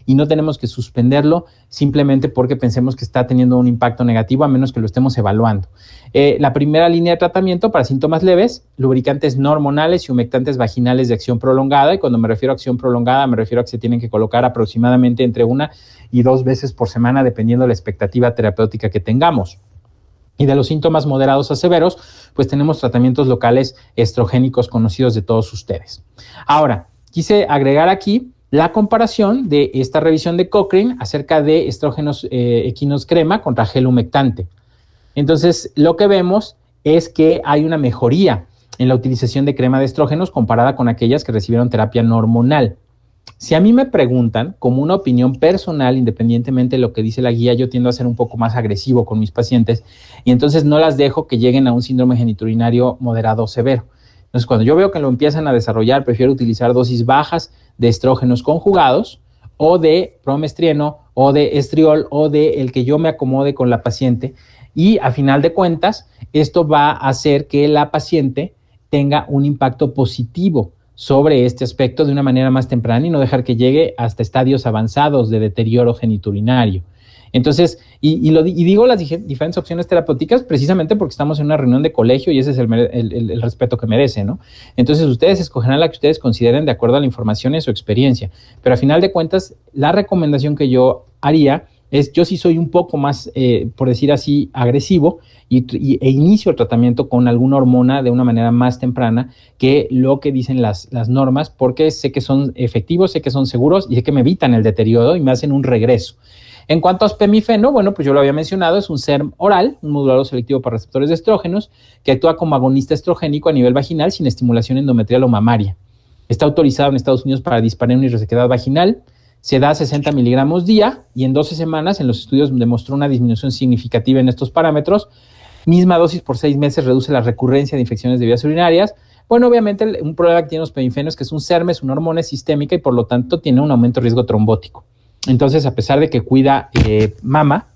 y no tenemos que suspenderlo simplemente porque pensemos que está teniendo un impacto negativo a menos que lo estemos evaluando. Eh, la primera línea de tratamiento para síntomas leves, lubricantes no hormonales y humectantes vaginales de acción prolongada. Y cuando me refiero a acción prolongada, me refiero a que se tienen que colocar aproximadamente entre una y dos veces por semana, dependiendo de la expectativa terapéutica que tengamos. Y de los síntomas moderados a severos, pues tenemos tratamientos locales estrogénicos conocidos de todos ustedes. Ahora, quise agregar aquí la comparación de esta revisión de Cochrane acerca de estrógenos eh, equinos crema contra gel humectante. Entonces, lo que vemos es que hay una mejoría en la utilización de crema de estrógenos comparada con aquellas que recibieron terapia hormonal. Si a mí me preguntan, como una opinión personal, independientemente de lo que dice la guía, yo tiendo a ser un poco más agresivo con mis pacientes y entonces no las dejo que lleguen a un síndrome geniturinario moderado o severo. Entonces, cuando yo veo que lo empiezan a desarrollar, prefiero utilizar dosis bajas de estrógenos conjugados o de promestrieno o de estriol o de el que yo me acomode con la paciente. Y a final de cuentas, esto va a hacer que la paciente tenga un impacto positivo sobre este aspecto de una manera más temprana y no dejar que llegue hasta estadios avanzados de deterioro geniturinario. Entonces, y, digo las diferentes opciones terapéuticas precisamente porque estamos en una reunión de colegio y ese es el, respeto que merece, ¿no? Entonces, ustedes escogerán la que ustedes consideren de acuerdo a la información y su experiencia. Pero a final de cuentas, la recomendación que yo haría es, yo sí soy un poco más, eh, por decir así, agresivo y, e inicio el tratamiento con alguna hormona de una manera más temprana que lo que dicen las, las normas, porque sé que son efectivos, sé que son seguros y sé que me evitan el deterioro y me hacen un regreso. En cuanto a spemifeno, bueno, pues yo lo había mencionado, es un ser oral, un modulador selectivo para receptores de estrógenos, que actúa como agonista estrogénico a nivel vaginal sin estimulación endometrial o mamaria. Está autorizado en Estados Unidos para dispareunia y resequedad vaginal. Se da 60 miligramos día y en 12 semanas en los estudios demostró una disminución significativa en estos parámetros. Misma dosis por seis meses reduce la recurrencia de infecciones de vías urinarias. Bueno, obviamente un problema que tienen los spemifenos es que es un SERM, es una hormona sistémica y por lo tanto tiene un aumento de riesgo trombótico. Entonces, a pesar de que cuida eh, mama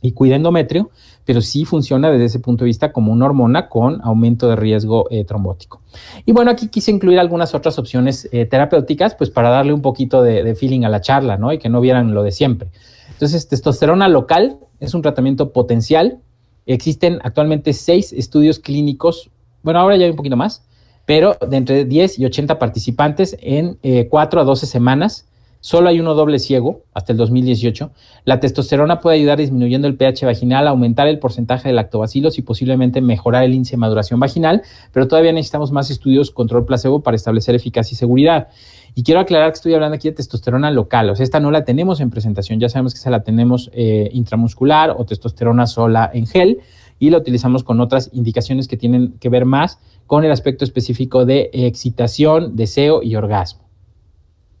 y cuida endometrio, pero sí funciona desde ese punto de vista como una hormona con aumento de riesgo eh, trombótico. Y bueno, aquí quise incluir algunas otras opciones eh, terapéuticas, pues para darle un poquito de, feeling a la charla, ¿no? Y que no vieran lo de siempre. Entonces, testosterona local es un tratamiento potencial. Existen actualmente seis estudios clínicos, bueno, ahora ya hay un poquito más, pero de entre 10 y 80 participantes en 4 a 12 semanas Solo hay uno doble ciego hasta el 2018. La testosterona puede ayudar disminuyendo el pH vaginal, aumentar el porcentaje de lactobacilos y posiblemente mejorar el índice de maduración vaginal, pero todavía necesitamos más estudios control placebo para establecer eficacia y seguridad. Y quiero aclarar que estoy hablando aquí de testosterona local, o sea, esta no la tenemos en presentación, ya sabemos que se la tenemos eh, intramuscular o testosterona sola en gel y la utilizamos con otras indicaciones que tienen que ver más con el aspecto específico de excitación, deseo y orgasmo.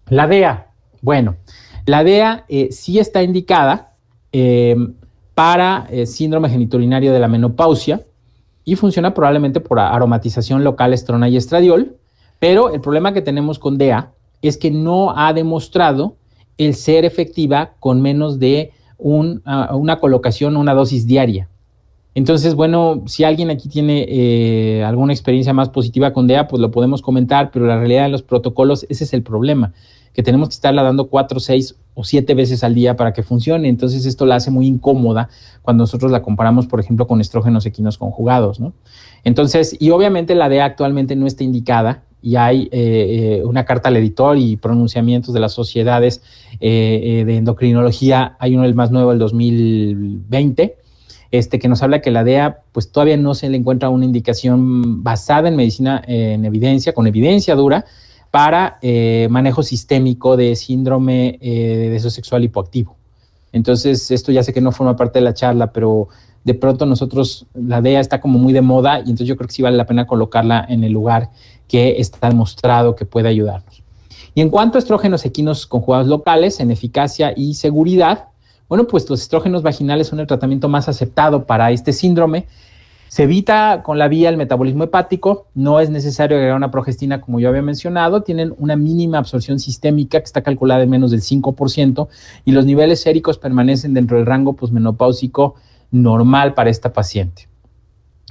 La DEA, bueno, la DEA eh, sí está indicada em, para eh, síndrome genitourinario de la menopausia y funciona probablemente por aromatización local estrona y estradiol, pero el problema que tenemos con DEA es que no ha demostrado el ser efectiva con menos de ah, una colocación, una dosis diaria. Entonces, bueno, si alguien aquí tiene eh, alguna experiencia más positiva con DEA, pues lo podemos comentar, pero la realidad de los protocolos, ese es el problema, que tenemos que estarla dando cuatro, seis o siete veces al día para que funcione. Entonces, esto la hace muy incómoda cuando nosotros la comparamos, por ejemplo, con estrógenos equinos conjugados, ¿no? Entonces, y obviamente la DEA actualmente no está indicada y hay eh, eh, una carta al editor y pronunciamientos de las sociedades de endocrinología, hay uno el más nuevo, el 2020 este, que nos habla que la DEA pues todavía no se le encuentra una indicación basada en medicina, en evidencia, con evidencia dura, para eh, manejo sistémico de síndrome eh, de deseo sexual hipoactivo. Entonces, esto ya sé que no forma parte de la charla, pero de pronto nosotros, la DEA está como muy de moda y entonces yo creo que sí vale la pena colocarla en el lugar que está demostrado que puede ayudarnos. Y en cuanto a estrógenos equinos conjugados locales, en eficacia y seguridad, bueno, pues los estrógenos vaginales son el tratamiento más aceptado para este síndrome. Se evita con la vía el metabolismo hepático, no es necesario agregar una progestina como yo había mencionado, tienen una mínima absorción sistémica que está calculada en menos del 5% y los niveles séricos permanecen dentro del rango posmenopáusico normal para esta paciente.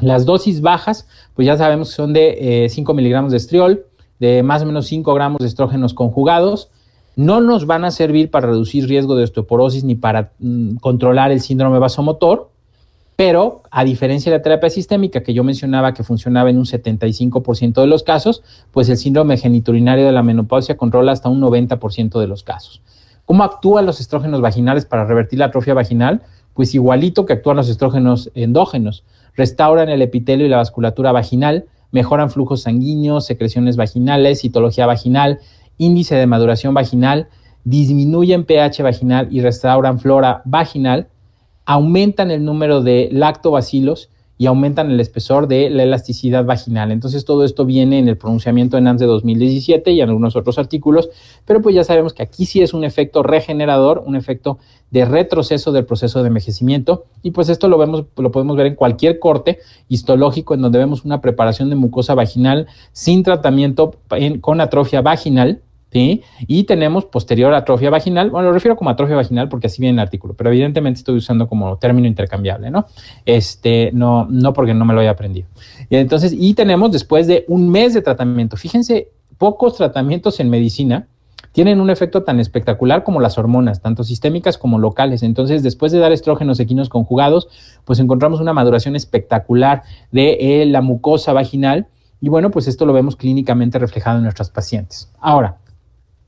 Las dosis bajas, pues ya sabemos que son de 5 eh, miligramos de estriol, de más o menos 5 gramos de estrógenos conjugados, no nos van a servir para reducir riesgo de osteoporosis ni para mm, controlar el síndrome vasomotor, pero a diferencia de la terapia sistémica que yo mencionaba que funcionaba en un 75% de los casos, pues el síndrome geniturinario de la menopausia controla hasta un 90% de los casos. ¿Cómo actúan los estrógenos vaginales para revertir la atrofia vaginal? Pues igualito que actúan los estrógenos endógenos. Restauran el epitelio y la vasculatura vaginal, mejoran flujos sanguíneos, secreciones vaginales, citología vaginal, índice de maduración vaginal, disminuyen pH vaginal y restauran flora vaginal, aumentan el número de lactobacilos y aumentan el espesor de la elasticidad vaginal. Entonces todo esto viene en el pronunciamiento de ANSE 2017 y en algunos otros artículos, pero pues ya sabemos que aquí sí es un efecto regenerador, un efecto de retroceso del proceso de envejecimiento y pues esto lo vemos lo podemos ver en cualquier corte histológico en donde vemos una preparación de mucosa vaginal sin tratamiento con atrofia vaginal ¿sí? Y tenemos posterior atrofia vaginal, bueno, lo refiero como atrofia vaginal porque así viene el artículo, pero evidentemente estoy usando como término intercambiable, ¿no? Este, no, no porque no me lo haya aprendido. Y entonces, y tenemos después de un mes de tratamiento, fíjense, pocos tratamientos en medicina tienen un efecto tan espectacular como las hormonas, tanto sistémicas como locales. Entonces, después de dar estrógenos equinos conjugados, pues encontramos una maduración espectacular de eh, la mucosa vaginal y bueno, pues esto lo vemos clínicamente reflejado en nuestras pacientes. Ahora,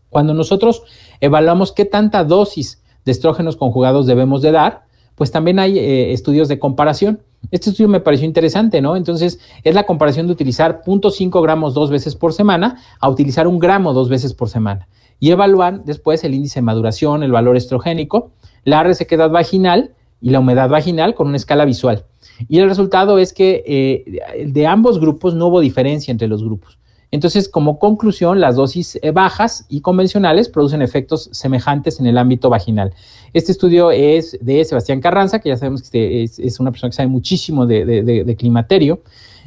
cuando nosotros evaluamos qué tanta dosis de estrógenos conjugados debemos de dar, pues también hay eh, estudios de comparación. Este estudio me pareció interesante, ¿no? Entonces, es la comparación de utilizar 0.5 gramos dos veces por semana a utilizar un gramo dos veces por semana. Y evalúan después el índice de maduración, el valor estrogénico, la resequedad vaginal y la humedad vaginal con una escala visual. Y el resultado es que eh, de ambos grupos no hubo diferencia entre los grupos. Entonces, como conclusión, las dosis eh, bajas y convencionales producen efectos semejantes en el ámbito vaginal. Este estudio es de Sebastián Carranza, que ya sabemos que este es, una persona que sabe muchísimo de, climaterio.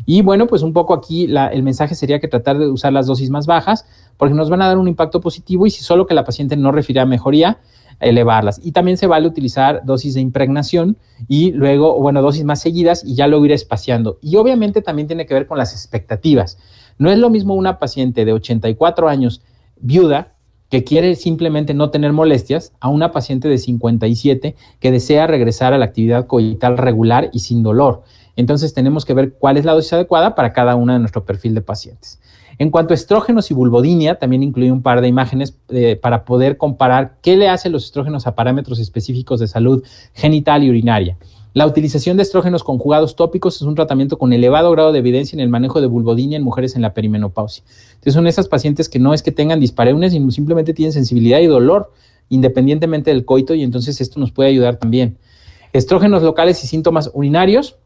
Y bueno, pues un poco aquí el mensaje sería que tratar de usar las dosis más bajas porque nos van a dar un impacto positivo y si solo que la paciente no refiere a mejoría, elevarlas. Y también se vale utilizar dosis de impregnación y luego, bueno, dosis más seguidas y ya lo ir espaciando. Y obviamente también tiene que ver con las expectativas. No es lo mismo una paciente de 84 años viuda que quiere simplemente no tener molestias a una paciente de 57 que desea regresar a la actividad coital regular y sin dolor. Entonces tenemos que ver cuál es la dosis adecuada para cada una de nuestro perfil de pacientes. En cuanto a estrógenos y vulvodinia, también incluí un par de imágenes eh, para poder comparar qué le hacen los estrógenos a parámetros específicos de salud genital y urinaria. La utilización de estrógenos conjugados tópicos es un tratamiento con elevado grado de evidencia en el manejo de vulvodinia en mujeres en la perimenopausia. Entonces son esas pacientes que no es que tengan dispareunes, sino simplemente tienen sensibilidad y dolor independientemente del coito y entonces esto nos puede ayudar también. Estrógenos locales y síntomas urinarios.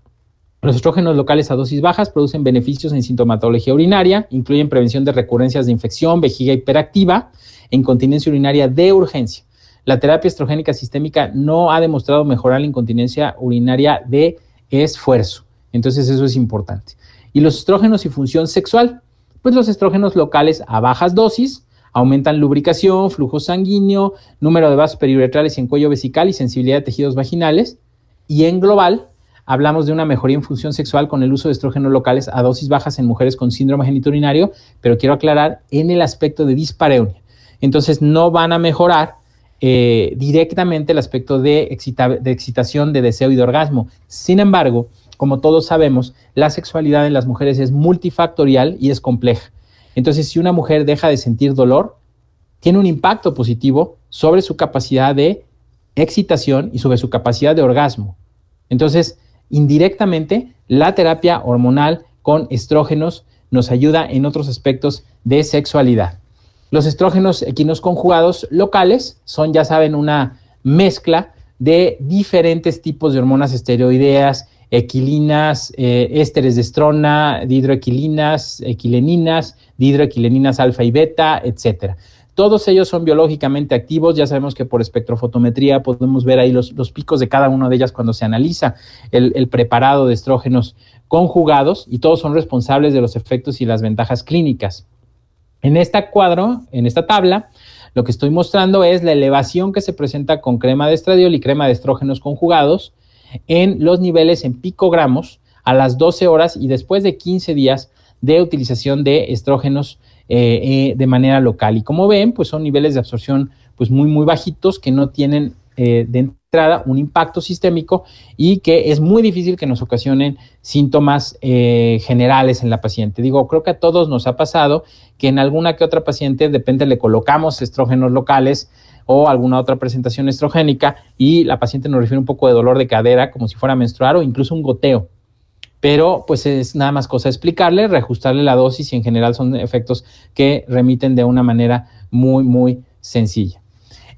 Los estrógenos locales a dosis bajas producen beneficios en sintomatología urinaria, incluyen prevención de recurrencias de infección, vejiga hiperactiva e incontinencia urinaria de urgencia. La terapia estrogénica sistémica no ha demostrado mejorar la incontinencia urinaria de esfuerzo. Entonces eso es importante. Y los estrógenos y función sexual. Pues los estrógenos locales a bajas dosis aumentan lubricación, flujo sanguíneo, número de vasos periuretrales en cuello vesical y sensibilidad de tejidos vaginales. Y en global, hablamos de una mejoría en función sexual con el uso de estrógenos locales a dosis bajas en mujeres con síndrome genitourinario, pero quiero aclarar en el aspecto de dispareunia. Entonces no van a mejorar eh, directamente el aspecto de excitación, de deseo y de orgasmo. Sin embargo, como todos sabemos, la sexualidad en las mujeres es multifactorial y es compleja. Entonces, si una mujer deja de sentir dolor, tiene un impacto positivo sobre su capacidad de excitación y sobre su capacidad de orgasmo. Entonces, indirectamente, la terapia hormonal con estrógenos nos ayuda en otros aspectos de sexualidad. Los estrógenos equinos conjugados locales son, ya saben, una mezcla de diferentes tipos de hormonas esteroideas, equilinas, eh, ésteres de estrona, dihidroequilinas, equileninas, dihidroequileninas alfa y beta, etcétera. Todos ellos son biológicamente activos, ya sabemos que por espectrofotometría podemos ver ahí los, picos de cada una de ellas cuando se analiza el, preparado de estrógenos conjugados y todos son responsables de los efectos y las ventajas clínicas. En este cuadro, en esta tabla, lo que estoy mostrando es la elevación que se presenta con crema de estradiol y crema de estrógenos conjugados en los niveles en picogramos a las 12 horas y después de 15 días de utilización de estrógenos eh, eh, de manera local. Y como ven, pues son niveles de absorción pues muy, muy bajitos que no tienen eh, de entrada un impacto sistémico y que es muy difícil que nos ocasionen síntomas eh, generales en la paciente. Digo, creo que a todos nos ha pasado que en alguna que otra paciente, de le colocamos estrógenos locales o alguna otra presentación estrogénica y la paciente nos refiere un poco de dolor de cadera como si fuera menstrual menstruar o incluso un goteo. Pero pues es nada más cosa explicarle, reajustarle la dosis y en general son efectos que remiten de una manera muy, muy sencilla.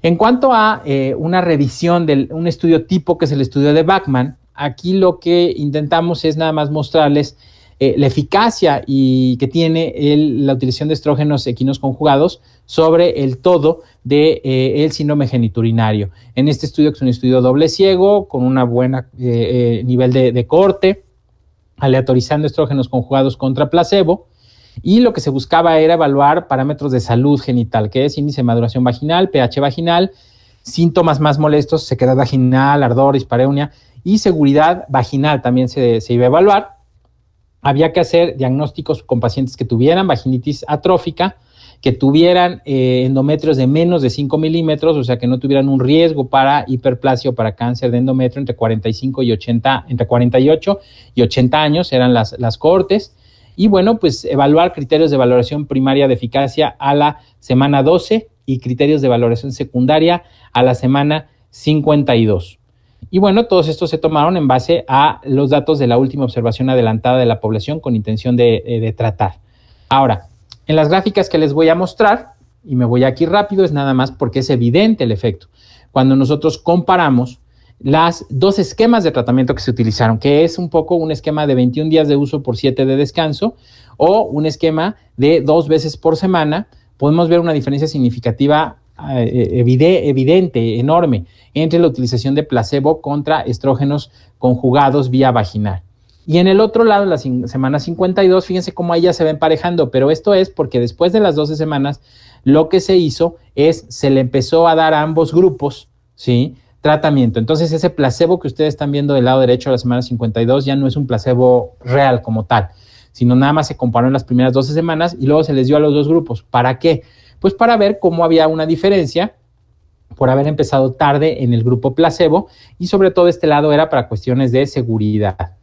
En cuanto a eh, una revisión de un estudio tipo que es el estudio de Bachman, aquí lo que intentamos es nada más mostrarles eh, la eficacia y que tiene la utilización de estrógenos equinos conjugados sobre el todo del de, eh, síndrome geniturinario. En este estudio, que es un estudio doble ciego, con un buen nivel de corte, aleatorizando estrógenos conjugados contra placebo, y lo que se buscaba era evaluar parámetros de salud genital, que es índice de maduración vaginal, pH vaginal, síntomas más molestos, sequedad vaginal, ardor, dispareunia y seguridad vaginal también se, iba a evaluar. Había que hacer diagnósticos con pacientes que tuvieran vaginitis atrófica, que tuvieran eh, endometrios de menos de 5 milímetros, o sea, que no tuvieran un riesgo para hiperplasia o para cáncer de endometrio entre 45 y 80, entre 48 y 80 años eran las, cortes. Y bueno, pues evaluar criterios de valoración primaria de eficacia a la semana 12 y criterios de valoración secundaria a la semana 52. Y bueno, todos estos se tomaron en base a los datos de la última observación adelantada de la población con intención de, eh, de tratar. Ahora, en las gráficas que les voy a mostrar, y me voy aquí rápido, es nada más porque es evidente el efecto. Cuando nosotros comparamos las dos esquemas de tratamiento que se utilizaron, que es un poco un esquema de 21 días de uso por 7 de descanso o un esquema de dos veces por semana, podemos ver una diferencia significativa eh, eh, evidente, enorme, entre la utilización de placebo contra estrógenos conjugados vía vaginal. Y en el otro lado, la semana 52, fíjense cómo ahí ya se va emparejando, pero esto es porque después de las 12 semanas, lo que se hizo es, se le empezó a dar a ambos grupos, ¿sí? tratamiento. Entonces, ese placebo que ustedes están viendo del lado derecho de la semana 52 ya no es un placebo real como tal, sino nada más se comparó en las primeras 12 semanas y luego se les dio a los dos grupos. ¿Para qué? Pues para ver cómo había una diferencia por haber empezado tarde en el grupo placebo y sobre todo este lado era para cuestiones de seguridad.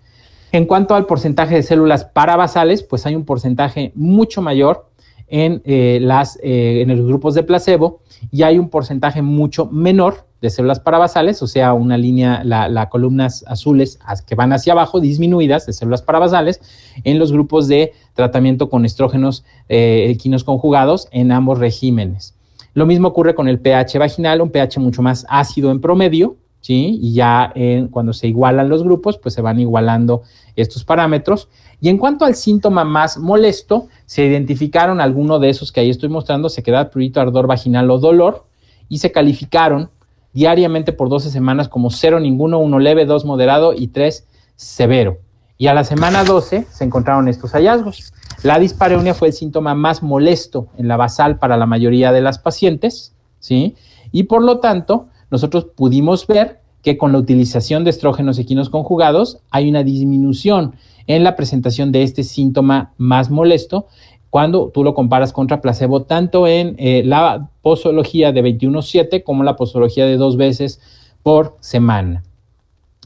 En cuanto al porcentaje de células parabasales, pues hay un porcentaje mucho mayor en, eh, eh, en los grupos de placebo y hay un porcentaje mucho menor de células parabasales, o sea, una línea, las columnas azules que van hacia abajo, disminuidas de células parabasales, en los grupos de tratamiento con estrógenos eh, equinos conjugados en ambos regímenes. Lo mismo ocurre con el pH vaginal, un pH mucho más ácido en promedio, Y ya eh, cuando se igualan los grupos, pues se van igualando estos parámetros. Y en cuanto al síntoma más molesto, se identificaron algunos de esos que ahí estoy mostrando, se queda prurito, ardor vaginal o dolor, y se calificaron diariamente por 12 semanas como cero ninguno, uno leve, dos moderado y tres severo. Y a la semana 12 se encontraron estos hallazgos. La dispareunia fue el síntoma más molesto en la basal para la mayoría de las pacientes, ¿sí? Y por lo tanto, nosotros pudimos ver que con la utilización de estrógenos equinos conjugados hay una disminución en la presentación de este síntoma más molesto cuando tú lo comparas contra placebo, tanto en eh, la posología de 21.7 como la posología de dos veces por semana.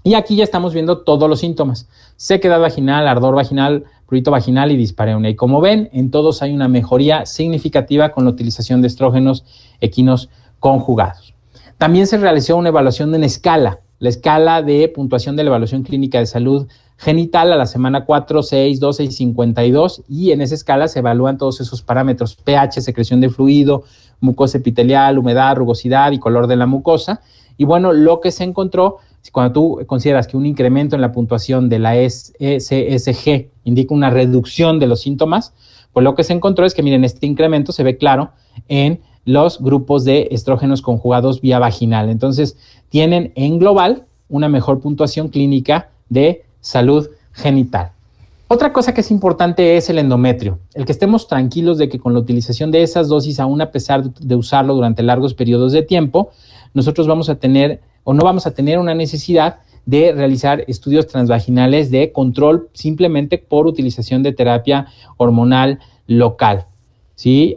Y aquí ya estamos viendo todos los síntomas. Sequedad vaginal, ardor vaginal, prurito vaginal y dispareunia. Y como ven, en todos hay una mejoría significativa con la utilización de estrógenos equinos conjugados. También se realizó una evaluación en escala, la escala de puntuación de la evaluación clínica de salud genital a la semana 4, 6, 12 y 52 y en esa escala se evalúan todos esos parámetros, pH, secreción de fluido, mucosa epitelial, humedad, rugosidad y color de la mucosa. Y bueno, lo que se encontró, cuando tú consideras que un incremento en la puntuación de la e SSG indica una reducción de los síntomas, pues lo que se encontró es que, miren, este incremento se ve claro en los grupos de estrógenos conjugados vía vaginal. Entonces, tienen en global una mejor puntuación clínica de salud genital. Otra cosa que es importante es el endometrio, el que estemos tranquilos de que con la utilización de esas dosis, aún a pesar de usarlo durante largos periodos de tiempo, nosotros vamos a tener o no vamos a tener una necesidad de realizar estudios transvaginales de control simplemente por utilización de terapia hormonal local.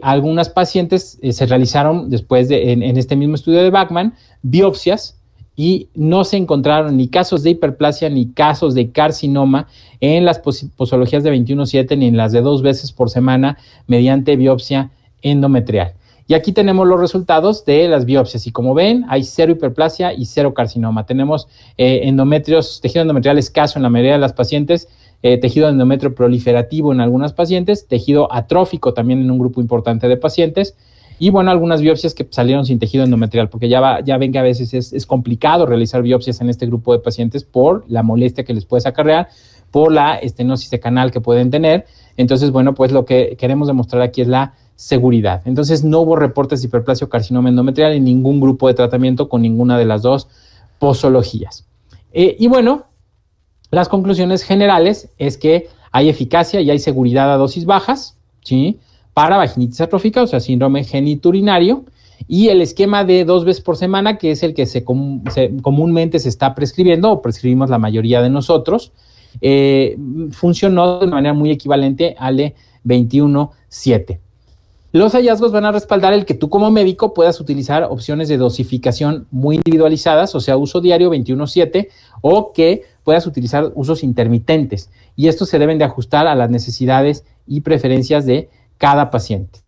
Algunas pacientes eh, se realizaron después de, en, este mismo estudio de Bachman, biopsias y no se encontraron ni casos de hiperplasia ni casos de carcinoma en las posologías de 21-7 ni en las de dos veces por semana mediante biopsia endometrial. Y aquí tenemos los resultados de las biopsias. Y como ven, hay cero hiperplasia y cero carcinoma. Tenemos eh, endometrios, tejido endometrial escaso en la mayoría de las pacientes, eh, tejido endometrio proliferativo en algunas pacientes, tejido atrófico también en un grupo importante de pacientes, y bueno, algunas biopsias que salieron sin tejido endometrial, porque ya, ya ven que a veces es, complicado realizar biopsias en este grupo de pacientes por la molestia que les puede acarrear, por la estenosis de canal que pueden tener. Entonces, bueno, pues lo que queremos demostrar aquí es la seguridad. Entonces, no hubo reportes de hiperplasia o carcinoma endometrial en ningún grupo de tratamiento con ninguna de las dos posologías. Eh, y bueno, las conclusiones generales es que hay eficacia y hay seguridad a dosis bajas, ¿sí? para vaginitis atrófica, o sea, síndrome geniturinario, y el esquema de dos veces por semana, que es el que se, comúnmente se está prescribiendo o prescribimos la mayoría de nosotros, eh, funcionó de manera muy equivalente al de 21-7. Los hallazgos van a respaldar el que tú como médico puedas utilizar opciones de dosificación muy individualizadas, o sea, uso diario 21-7, o que puedas utilizar usos intermitentes. Y estos se deben de ajustar a las necesidades y preferencias de cada paciente.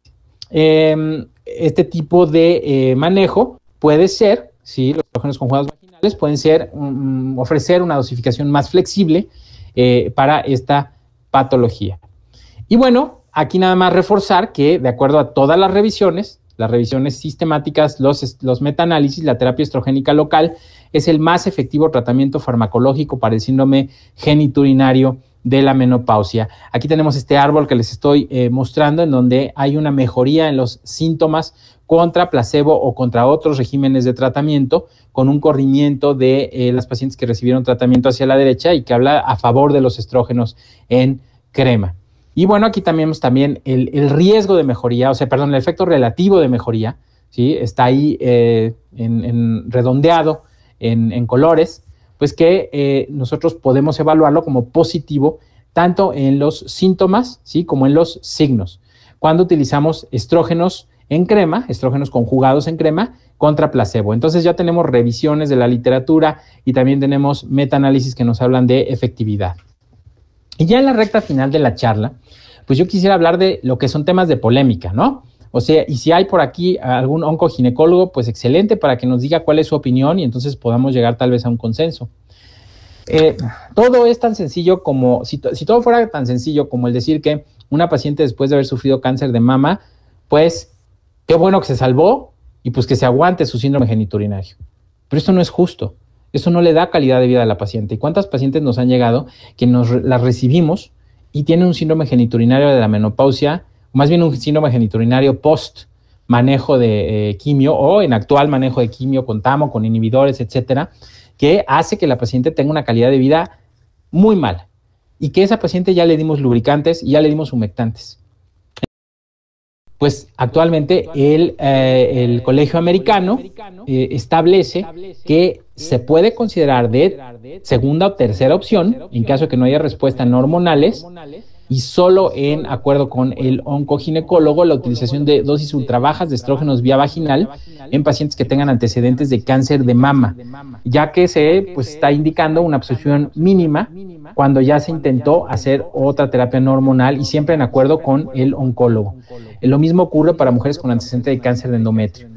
Em, este tipo de eh, manejo puede ser, ¿sí? los estrógenos conjugados vaginales pueden ser mm, mm, ofrecer una dosificación más flexible eh, para esta patología. Y bueno, aquí nada más reforzar que de acuerdo a todas las revisiones, las revisiones sistemáticas, los, los metaanálisis, la terapia estrogénica local es el más efectivo tratamiento farmacológico para el síndrome geniturinario de la menopausia. Aquí tenemos este árbol que les estoy eh, mostrando en donde hay una mejoría en los síntomas contra placebo o contra otros regímenes de tratamiento, con un corrimiento de eh, las pacientes que recibieron tratamiento hacia la derecha y que habla a favor de los estrógenos en crema. Y bueno, aquí también vemos también el, riesgo de mejoría, o sea, perdón, el efecto relativo de mejoría, ¿sí? Está ahí eh, en, redondeado en colores pues que eh, nosotros podemos evaluarlo como positivo tanto en los síntomas, ¿sí? Como en los signos. Cuando utilizamos estrógenos en crema, estrógenos conjugados en crema contra placebo. Entonces ya tenemos revisiones de la literatura y también tenemos metaanálisis que nos hablan de efectividad. Y ya en la recta final de la charla, pues yo quisiera hablar de lo que son temas de polémica, ¿no? O sea, y si hay por aquí algún oncoginecólogo, pues excelente para que nos diga cuál es su opinión y entonces podamos llegar tal vez a un consenso. Eh, todo es tan sencillo como, si, todo fuera tan sencillo como el decir que una paciente después de haber sufrido cáncer de mama, pues qué bueno que se salvó y pues que se aguante su síndrome geniturinario. Pero esto no es justo. Eso no le da calidad de vida a la paciente. ¿Y cuántas pacientes nos han llegado que nos las recibimos y tienen un síndrome geniturinario de la menopausia más bien un síndrome geniturinario post manejo de eh, quimio o en actual manejo de quimio con tamo, con inhibidores, etcétera, que hace que la paciente tenga una calidad de vida muy mala y que esa paciente ya le dimos lubricantes y ya le dimos humectantes. Pues actualmente el, eh, colegio americano eh, establece que se puede considerar de segunda o tercera opción, en caso de que no haya respuesta en hormonales, y solo en acuerdo con el oncoginecólogo la utilización de dosis ultrabajas de estrógenos vía vaginal en pacientes que tengan antecedentes de cáncer de mama, ya que se pues, está indicando una absorción mínima cuando ya se intentó hacer otra terapia hormonal y siempre en acuerdo con el oncólogo. Lo mismo ocurre para mujeres con antecedentes de cáncer de endometrio.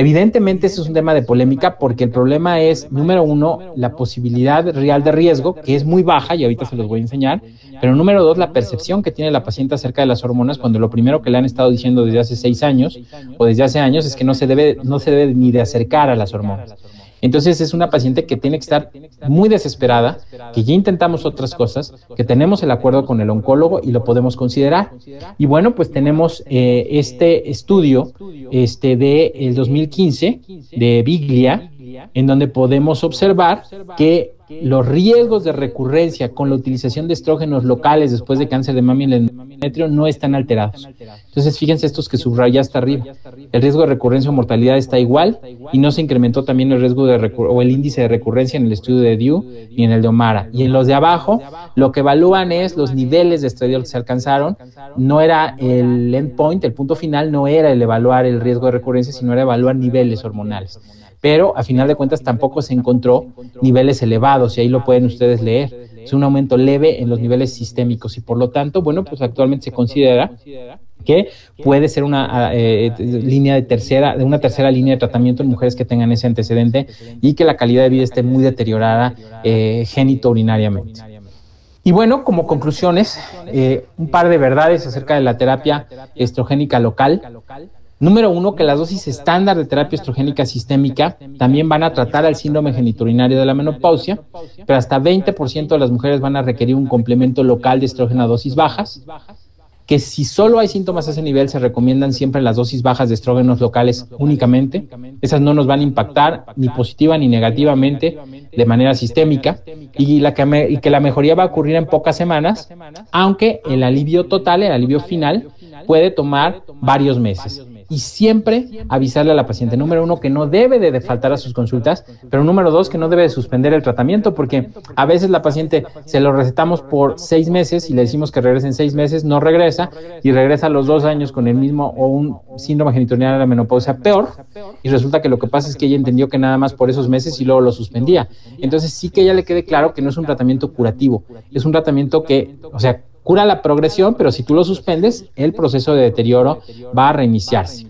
Evidentemente ese es un tema de polémica porque el problema es, número uno, la posibilidad real de riesgo, que es muy baja y ahorita se los voy a enseñar, pero número dos, la percepción que tiene la paciente acerca de las hormonas cuando lo primero que le han estado diciendo desde hace seis años o desde hace años es que no se debe, no se debe ni de acercar a las hormonas. Entonces es una paciente que tiene que estar muy desesperada, que ya intentamos otras cosas, que tenemos el acuerdo con el oncólogo y lo podemos considerar. Y bueno, pues tenemos eh, este estudio este, de el 2015 de Biglia, en donde podemos observar que los riesgos de recurrencia con la utilización de estrógenos locales después de cáncer de mama y endometrio no están alterados. Entonces, fíjense estos que subrayé hasta arriba. El riesgo de recurrencia o mortalidad está igual y no se incrementó también el riesgo de o el índice de recurrencia en el estudio de Dew y en el de Omara. Y en los de abajo, lo que evalúan es los niveles de estradiol que se alcanzaron. No era el endpoint, el punto final, no era el evaluar el riesgo de recurrencia, sino era evaluar niveles hormonales pero a final de cuentas tampoco se encontró niveles elevados y ahí lo ah, pueden ustedes leer. Es un aumento leve en los niveles sistémicos y por lo tanto, bueno, pues actualmente se considera que puede ser una ah, eh, eh, línea de tercera, de una tercera línea de tratamiento en mujeres que tengan ese antecedente y que la calidad de vida esté muy deteriorada eh, genitourinariamente. Y bueno, como conclusiones, eh, un par de verdades acerca de la terapia estrogénica local. Número uno, que las dosis estándar de terapia estrogénica sistémica también van a tratar al síndrome geniturinario de la menopausia, pero hasta 20% de las mujeres van a requerir un complemento local de estrógeno a dosis bajas, que si solo hay síntomas a ese nivel se recomiendan siempre las dosis bajas de estrógenos locales únicamente. Esas no nos van a impactar ni positiva ni negativamente de manera sistémica y, y que la mejoría va a ocurrir en pocas semanas, aunque el alivio total, el alivio final, puede tomar varios meses y siempre avisarle a la paciente, número uno, que no debe de faltar a sus consultas, pero número dos, que no debe de suspender el tratamiento, porque a veces la paciente se lo recetamos por seis meses y le decimos que regrese en seis meses, no regresa y regresa a los dos años con el mismo o un síndrome genitorial de la menopausia peor y resulta que lo que pasa es que ella entendió que nada más por esos meses y luego lo suspendía. Entonces sí que ella le quede claro que no es un tratamiento curativo, es un tratamiento que, o sea, Cura la progresión, pero si tú lo suspendes, el proceso de deterioro va a reiniciarse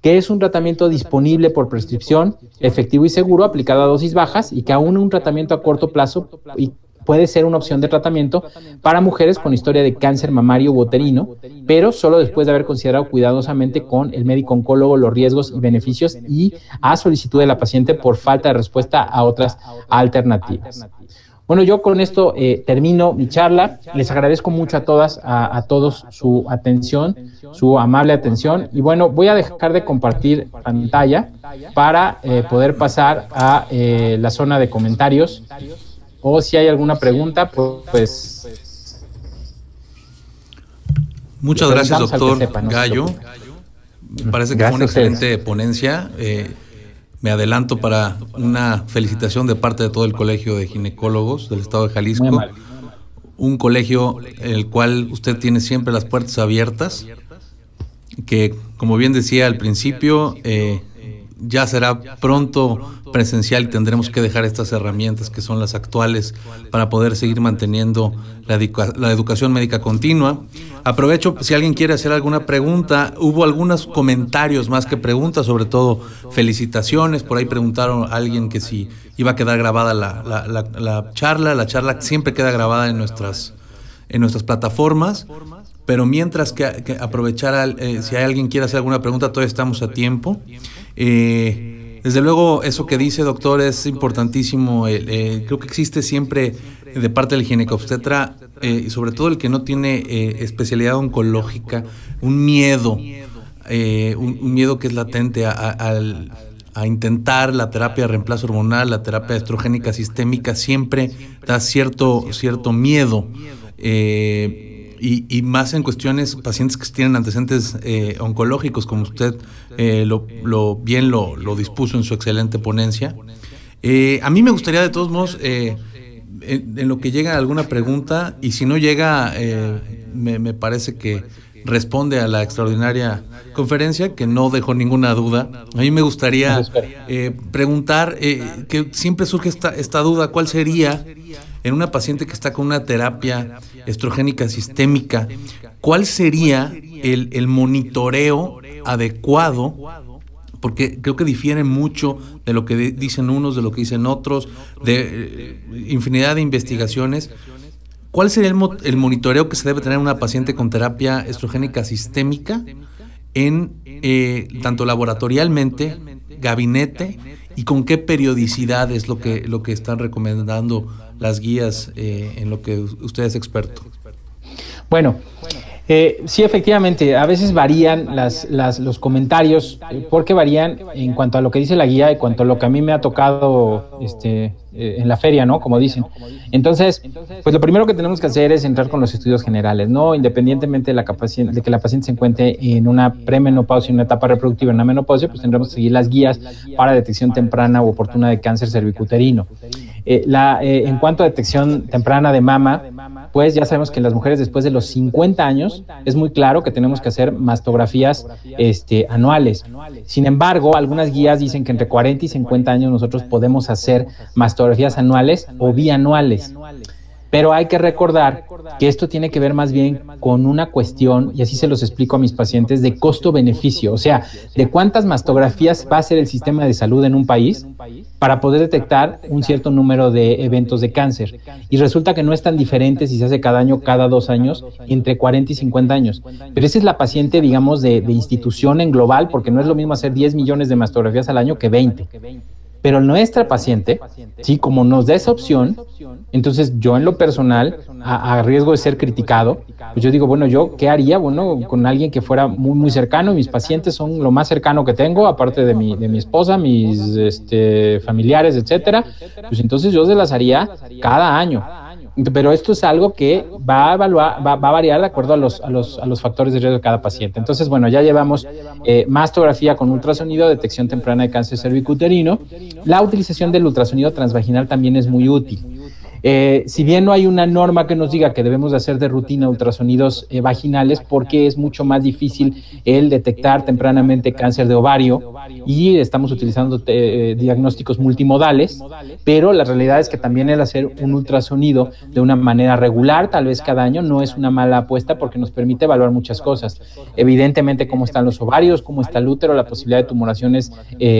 que es un tratamiento disponible por prescripción, efectivo y seguro, aplicado a dosis bajas y que aún un tratamiento a corto plazo y puede ser una opción de tratamiento para mujeres con historia de cáncer mamario uterino, pero solo después de haber considerado cuidadosamente con el médico oncólogo los riesgos y beneficios y a solicitud de la paciente por falta de respuesta a otras alternativas. Bueno, yo con esto eh, termino mi charla. Les agradezco mucho a todas, a, todos su atención, su amable atención. Y bueno, voy a dejar de compartir pantalla para eh, poder pasar a eh, la zona de comentarios. O si hay alguna pregunta, pues... Muchas gracias, doctor Gallo. Me parece que fue una excelente ponencia. Me adelanto para una felicitación de parte de todo el Colegio de Ginecólogos del Estado de Jalisco. Un colegio el cual usted tiene siempre las puertas abiertas, que como bien decía al principio, eh, ya será pronto presencial y tendremos que dejar estas herramientas que son las actuales para poder seguir manteniendo la, educación médica continua. Aprovecho, si alguien quiere hacer alguna pregunta, hubo algunos comentarios más que preguntas, sobre todo felicitaciones, por ahí preguntaron a alguien que si iba a quedar grabada la, charla, la charla siempre queda grabada en nuestras en nuestras plataformas pero mientras que, aprovechar, eh, si hay alguien quiere hacer alguna pregunta, todavía estamos a tiempo. Eh, desde luego, eso que dice, doctor, es importantísimo. Eh, creo que existe siempre de parte del ginecobstetra, eh, y sobre todo el que no tiene especialidad oncológica, un miedo, un, miedo que es latente a, intentar la terapia de reemplazo hormonal, la terapia estrogénica sistémica, siempre da cierto, cierto miedo. Y, y, más en cuestiones, pacientes que tienen antecedentes eh, oncológicos, como usted eh, lo, lo, bien lo, lo, dispuso en su excelente ponencia. Eh, a mí me gustaría, de todos modos, en, en, lo que llega alguna pregunta, y si no llega, me, me, parece que responde a la extraordinaria conferencia, que no dejó ninguna duda. A mí me gustaría preguntar, que siempre surge esta, esta duda, ¿cuál sería en una paciente que está con una terapia estrogénica sistémica, ¿cuál sería el, monitoreo adecuado? porque creo que difiere mucho de lo que dicen unos, de lo que dicen otros, de eh, infinidad de investigaciones. ¿Cuál sería el, monitoreo que se debe tener una paciente con terapia estrogénica sistémica en eh, tanto laboratorialmente, gabinete y con qué periodicidad es lo que, lo que están recomendando las guías eh, en lo que usted es experto. Bueno, eh, sí, efectivamente, a veces varían las, los comentarios, eh, porque varían en cuanto a lo que dice la guía y cuanto a lo que a mí me ha tocado este, en la feria, ¿no? Como dicen. Entonces, pues lo primero que tenemos que hacer es entrar con los estudios generales, ¿no? Independientemente de, la de que la paciente se encuentre en una premenopausia, en una etapa reproductiva, en la menopausia, pues tendremos que seguir las guías para detección temprana u oportuna de cáncer cervicuterino. Eh, la, eh, en cuanto a detección temprana de mama, pues ya sabemos que en las mujeres después de los 50 años es muy claro que tenemos que hacer mastografías este, anuales. Sin embargo, algunas guías dicen que entre 40 y 50 años nosotros podemos hacer mastografías anuales o bianuales. Pero hay que recordar que esto tiene que ver más bien con una cuestión, y así se los explico a mis pacientes, de costo-beneficio, o sea, de cuántas mastografías va a ser el sistema de salud en un país para poder detectar un cierto número de eventos de cáncer. Y resulta que no es tan diferente si se hace cada año, cada dos años, entre 40 y 50 años. Pero esa es la paciente, digamos, de, de institución en global, porque no es lo mismo hacer 10 millones de mastografías al año que 20. Pero nuestra paciente, sí, como nos da esa opción, entonces yo en lo personal, a, riesgo de ser criticado, pues yo digo, bueno, yo qué haría, bueno, con alguien que fuera muy, muy cercano, mis pacientes son lo más cercano que tengo, aparte de mi, de mi esposa, mis este, familiares, etcétera, pues entonces yo se las haría cada año pero esto es algo que va a, va, a variar de acuerdo a los, a, los, a los, factores de riesgo de cada paciente. Entonces, bueno, ya llevamos eh, mastografía con ultrasonido, detección temprana de cáncer cervicuterino. La utilización del ultrasonido transvaginal también es muy útil. Eh, si bien no hay una norma que nos diga que debemos de hacer de rutina ultrasonidos eh, vaginales, porque es mucho más difícil el detectar tempranamente cáncer de ovario y estamos utilizando eh, diagnósticos multimodales, pero la realidad es que también el hacer un ultrasonido de una manera regular, tal vez cada año, no es una mala apuesta porque nos permite evaluar muchas cosas. Evidentemente, cómo están los ovarios, cómo está el útero, la posibilidad de tumoraciones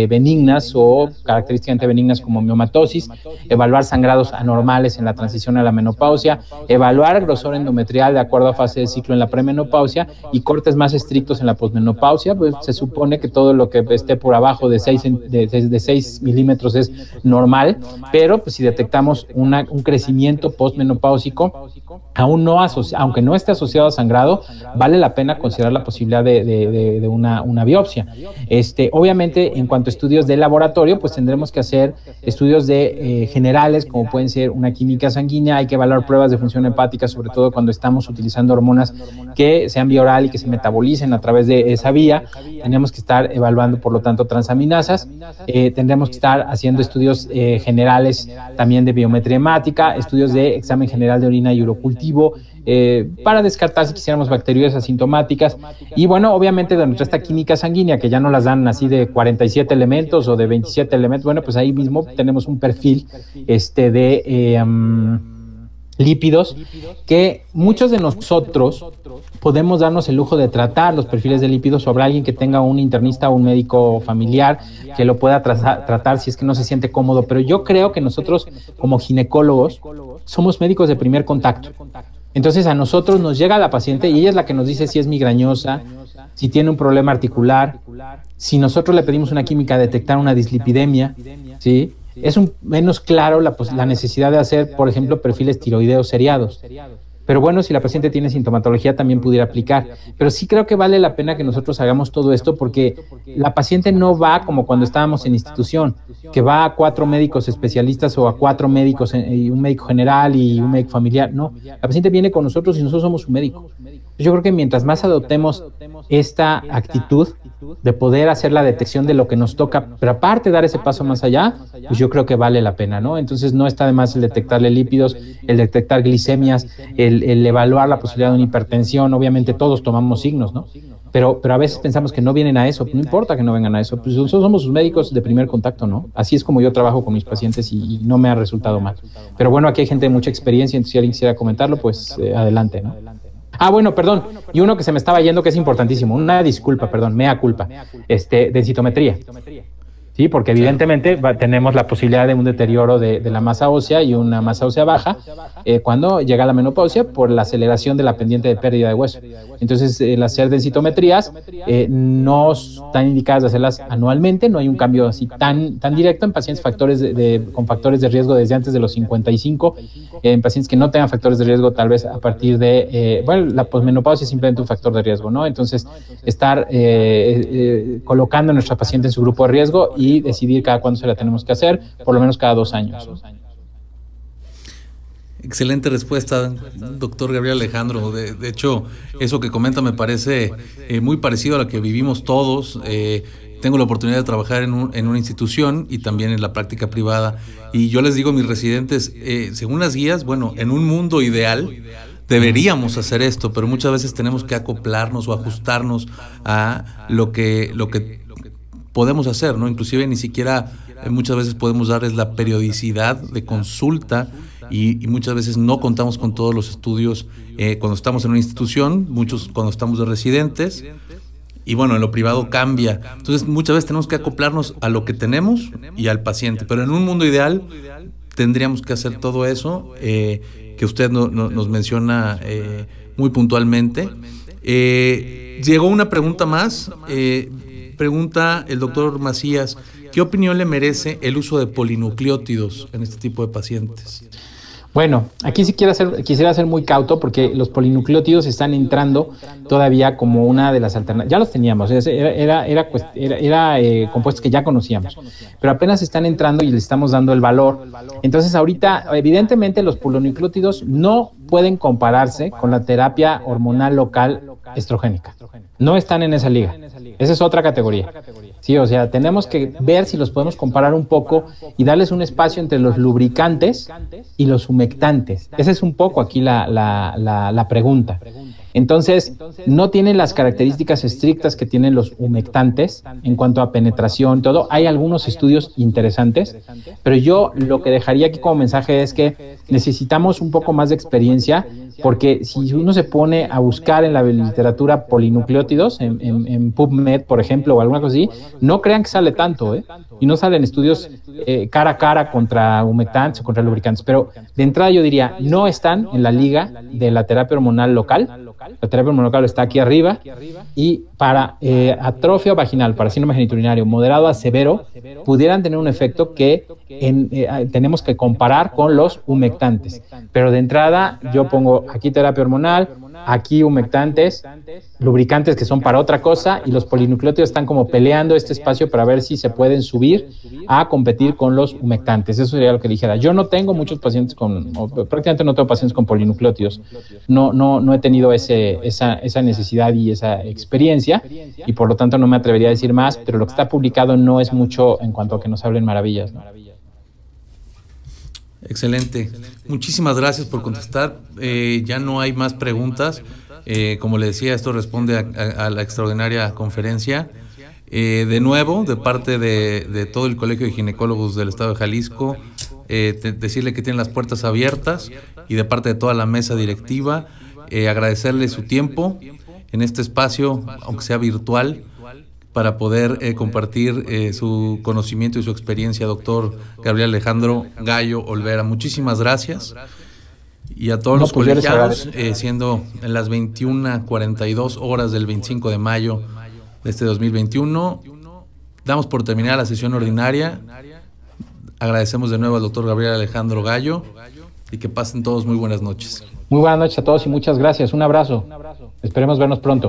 benignas o característicamente benignas como miomatosis, evaluar sangrados anormales en la transición a la menopausia, evaluar el grosor endometrial de acuerdo a fase de ciclo en la premenopausia y cortes más estrictos en la posmenopausia, pues se supone que todo lo que esté por abajo de 6, de, milímetros es normal, pero pues si detectamos un crecimiento postmenopáusico, aún no aunque no esté asociado a sangrado, vale la pena considerar la posibilidad de, una, biopsia. Este, obviamente, en cuanto a estudios de laboratorio, pues tendremos que hacer estudios de eh, generales, como pueden ser una química sanguínea, hay que evaluar pruebas de función hepática, sobre todo cuando estamos utilizando hormonas que sean bioral y que se metabolicen a través de esa vía. Tenemos que estar evaluando, por lo tanto, transaminasas. Eh, tendremos que estar haciendo estudios eh, generales también de biometría hemática, estudios de examen general de orina y urocultivo, eh, para descartar si quisiéramos bacterias asintomáticas. Y bueno, obviamente de esta química sanguínea, que ya no las dan así de 47 elementos o de 27 elementos, bueno, pues ahí mismo tenemos un perfil este, de... Eh, mm, lípidos que muchos de nosotros podemos darnos el lujo de tratar los perfiles de lípidos sobre alguien que tenga un internista o un médico familiar que lo pueda tratar si es que no se siente cómodo. Pero yo creo que nosotros como ginecólogos somos médicos de primer contacto. Entonces a nosotros nos llega la paciente y ella es la que nos dice si es migrañosa, si tiene un problema articular, si nosotros le pedimos una química a detectar una dislipidemia, ¿sí? Es un, menos claro la, pues, la necesidad de hacer, por ejemplo, perfiles tiroideos seriados. Pero bueno, si la paciente tiene sintomatología también pudiera aplicar. Pero sí creo que vale la pena que nosotros hagamos todo esto porque la paciente no va como cuando estábamos en institución, que va a cuatro médicos especialistas o a cuatro médicos, eh, y un médico general y un médico familiar. No, la paciente viene con nosotros y nosotros somos su médico. Yo creo que mientras más adoptemos esta actitud, de poder hacer la detección de lo que nos toca, pero aparte dar ese paso más allá, pues yo creo que vale la pena, ¿no? Entonces no está de más el detectarle lípidos, el detectar glicemias, el, evaluar la posibilidad de una hipertensión, obviamente todos tomamos signos, ¿no? Pero, pero a veces pensamos que no vienen a eso, no importa que no vengan a eso, pues nosotros somos sus médicos de primer contacto, ¿no? Así es como yo trabajo con mis pacientes y, no me ha resultado mal. Pero bueno, aquí hay gente de mucha experiencia, entonces si alguien quisiera comentarlo, pues eh, adelante, ¿no? Ah, bueno, perdón. Y uno que se me estaba yendo que es importantísimo. Una disculpa, perdón, mea culpa. Este, citometría. ¿sí? Porque evidentemente tenemos la posibilidad de un deterioro de, la masa ósea y una masa ósea baja eh, cuando llega la menopausia por la aceleración de la pendiente de pérdida de hueso. Entonces, el las hacer densitometrías eh, no están indicadas de hacerlas anualmente, no hay un cambio así tan, tan directo en pacientes factores con factores de riesgo desde antes de los 55, eh, en pacientes que no tengan factores de riesgo tal vez a partir de, bueno, la posmenopausia es simplemente un factor de riesgo, ¿no? Entonces, estar colocando a nuestra paciente en su grupo de riesgo y decidir cada cuándo se la tenemos que hacer, por lo menos cada dos años. Excelente respuesta, doctor Gabriel Alejandro. De, hecho, eso que comenta me parece eh, muy parecido a lo que vivimos todos. Eh, tengo la oportunidad de trabajar en, una institución y también en la práctica privada. Y yo les digo a mis residentes, eh, según las guías, bueno, en un mundo ideal deberíamos hacer esto, pero muchas veces tenemos que acoplarnos o ajustarnos a lo que, lo que podemos hacer, ¿no? Inclusive ni siquiera eh, muchas veces podemos darles la periodicidad de consulta y, muchas veces no contamos con todos los estudios eh, cuando estamos en una institución, muchos cuando estamos de residentes. Y bueno, en lo privado cambia. Entonces muchas veces tenemos que acoplarnos a lo que tenemos y al paciente. Pero en un mundo ideal tendríamos que hacer todo eso eh, que usted nos menciona muy puntualmente. llegó una pregunta más pregunta el doctor Macías, ¿qué opinión le merece el uso de polinucleótidos en este tipo de pacientes? Bueno, aquí sí quisiera ser muy cauto porque los polinucleótidos están entrando todavía como una de las alternativas. Ya los teníamos, era, era, era, era eh, compuestos que ya conocíamos, pero apenas están entrando y le estamos dando el valor. Entonces, ahorita, evidentemente, los polinucleótidos no pueden compararse con la terapia hormonal local estrogénica. No están en esa liga. Esa es otra categoría. Sí, o sea, tenemos que ver si los podemos comparar un poco y darles un espacio entre los lubricantes y los humectantes. Esa es un poco aquí la, la, la, la pregunta. Entonces, no tiene las características estrictas que tienen los humectantes en cuanto a penetración, todo. Hay algunos estudios interesantes, pero yo lo que dejaría aquí como mensaje es que necesitamos un poco más de experiencia porque si uno se pone a buscar en la literatura polinucleótidos, en, en, PubMed, por ejemplo, o alguna cosa así, no crean que sale tanto, ¿eh? Y no ¿eh? salen estudios eh, cara a cara contra humectantes o contra lubricantes, pero de entrada yo diría, no están en la liga de la terapia hormonal local, la terapia hormonal local está aquí arriba, y para eh, atrofia vaginal, para síndrome geniturinario moderado a severo, pudieran tener un efecto que eh, ah, tenemos que comparar con los humectantes. Pero de entrada yo pongo aquí terapia hormonal, aquí humectantes, lubricantes que son para otra cosa y los polinucleótidos están como peleando este espacio para ver si se pueden subir a competir con los humectantes. Eso sería lo que dijera. Yo no tengo muchos pacientes con, prácticamente no tengo pacientes con polinucleótidos. No, no, no he tenido ese, esa, esa necesidad y esa experiencia y por lo tanto no me atrevería a decir más, pero lo que está publicado no es mucho en cuanto a que nos hablen maravillas. Excelente. Muchísimas gracias por contestar. Eh, ya no hay más preguntas. Eh, como le decía, esto responde a, la extraordinaria conferencia. Eh, de nuevo, de parte de, todo el Colegio de Ginecólogos del Estado de Jalisco, decirle que tienen las puertas abiertas y de parte de toda la mesa directiva, agradecerle su tiempo en este espacio, aunque sea virtual, para poder eh, compartir eh, su conocimiento y su experiencia, doctor Gabriel Alejandro Gallo Olvera. Muchísimas gracias. Y a todos los pues colegiados, eh, siendo en las 21.42 horas del 25 de mayo de este 2021, damos por terminada la sesión ordinaria. Agradecemos de nuevo al doctor Gabriel Alejandro Gallo y que pasen todos muy buenas noches. Muy buenas noches a todos y muchas gracias. Un abrazo. Un abrazo. Esperemos vernos pronto.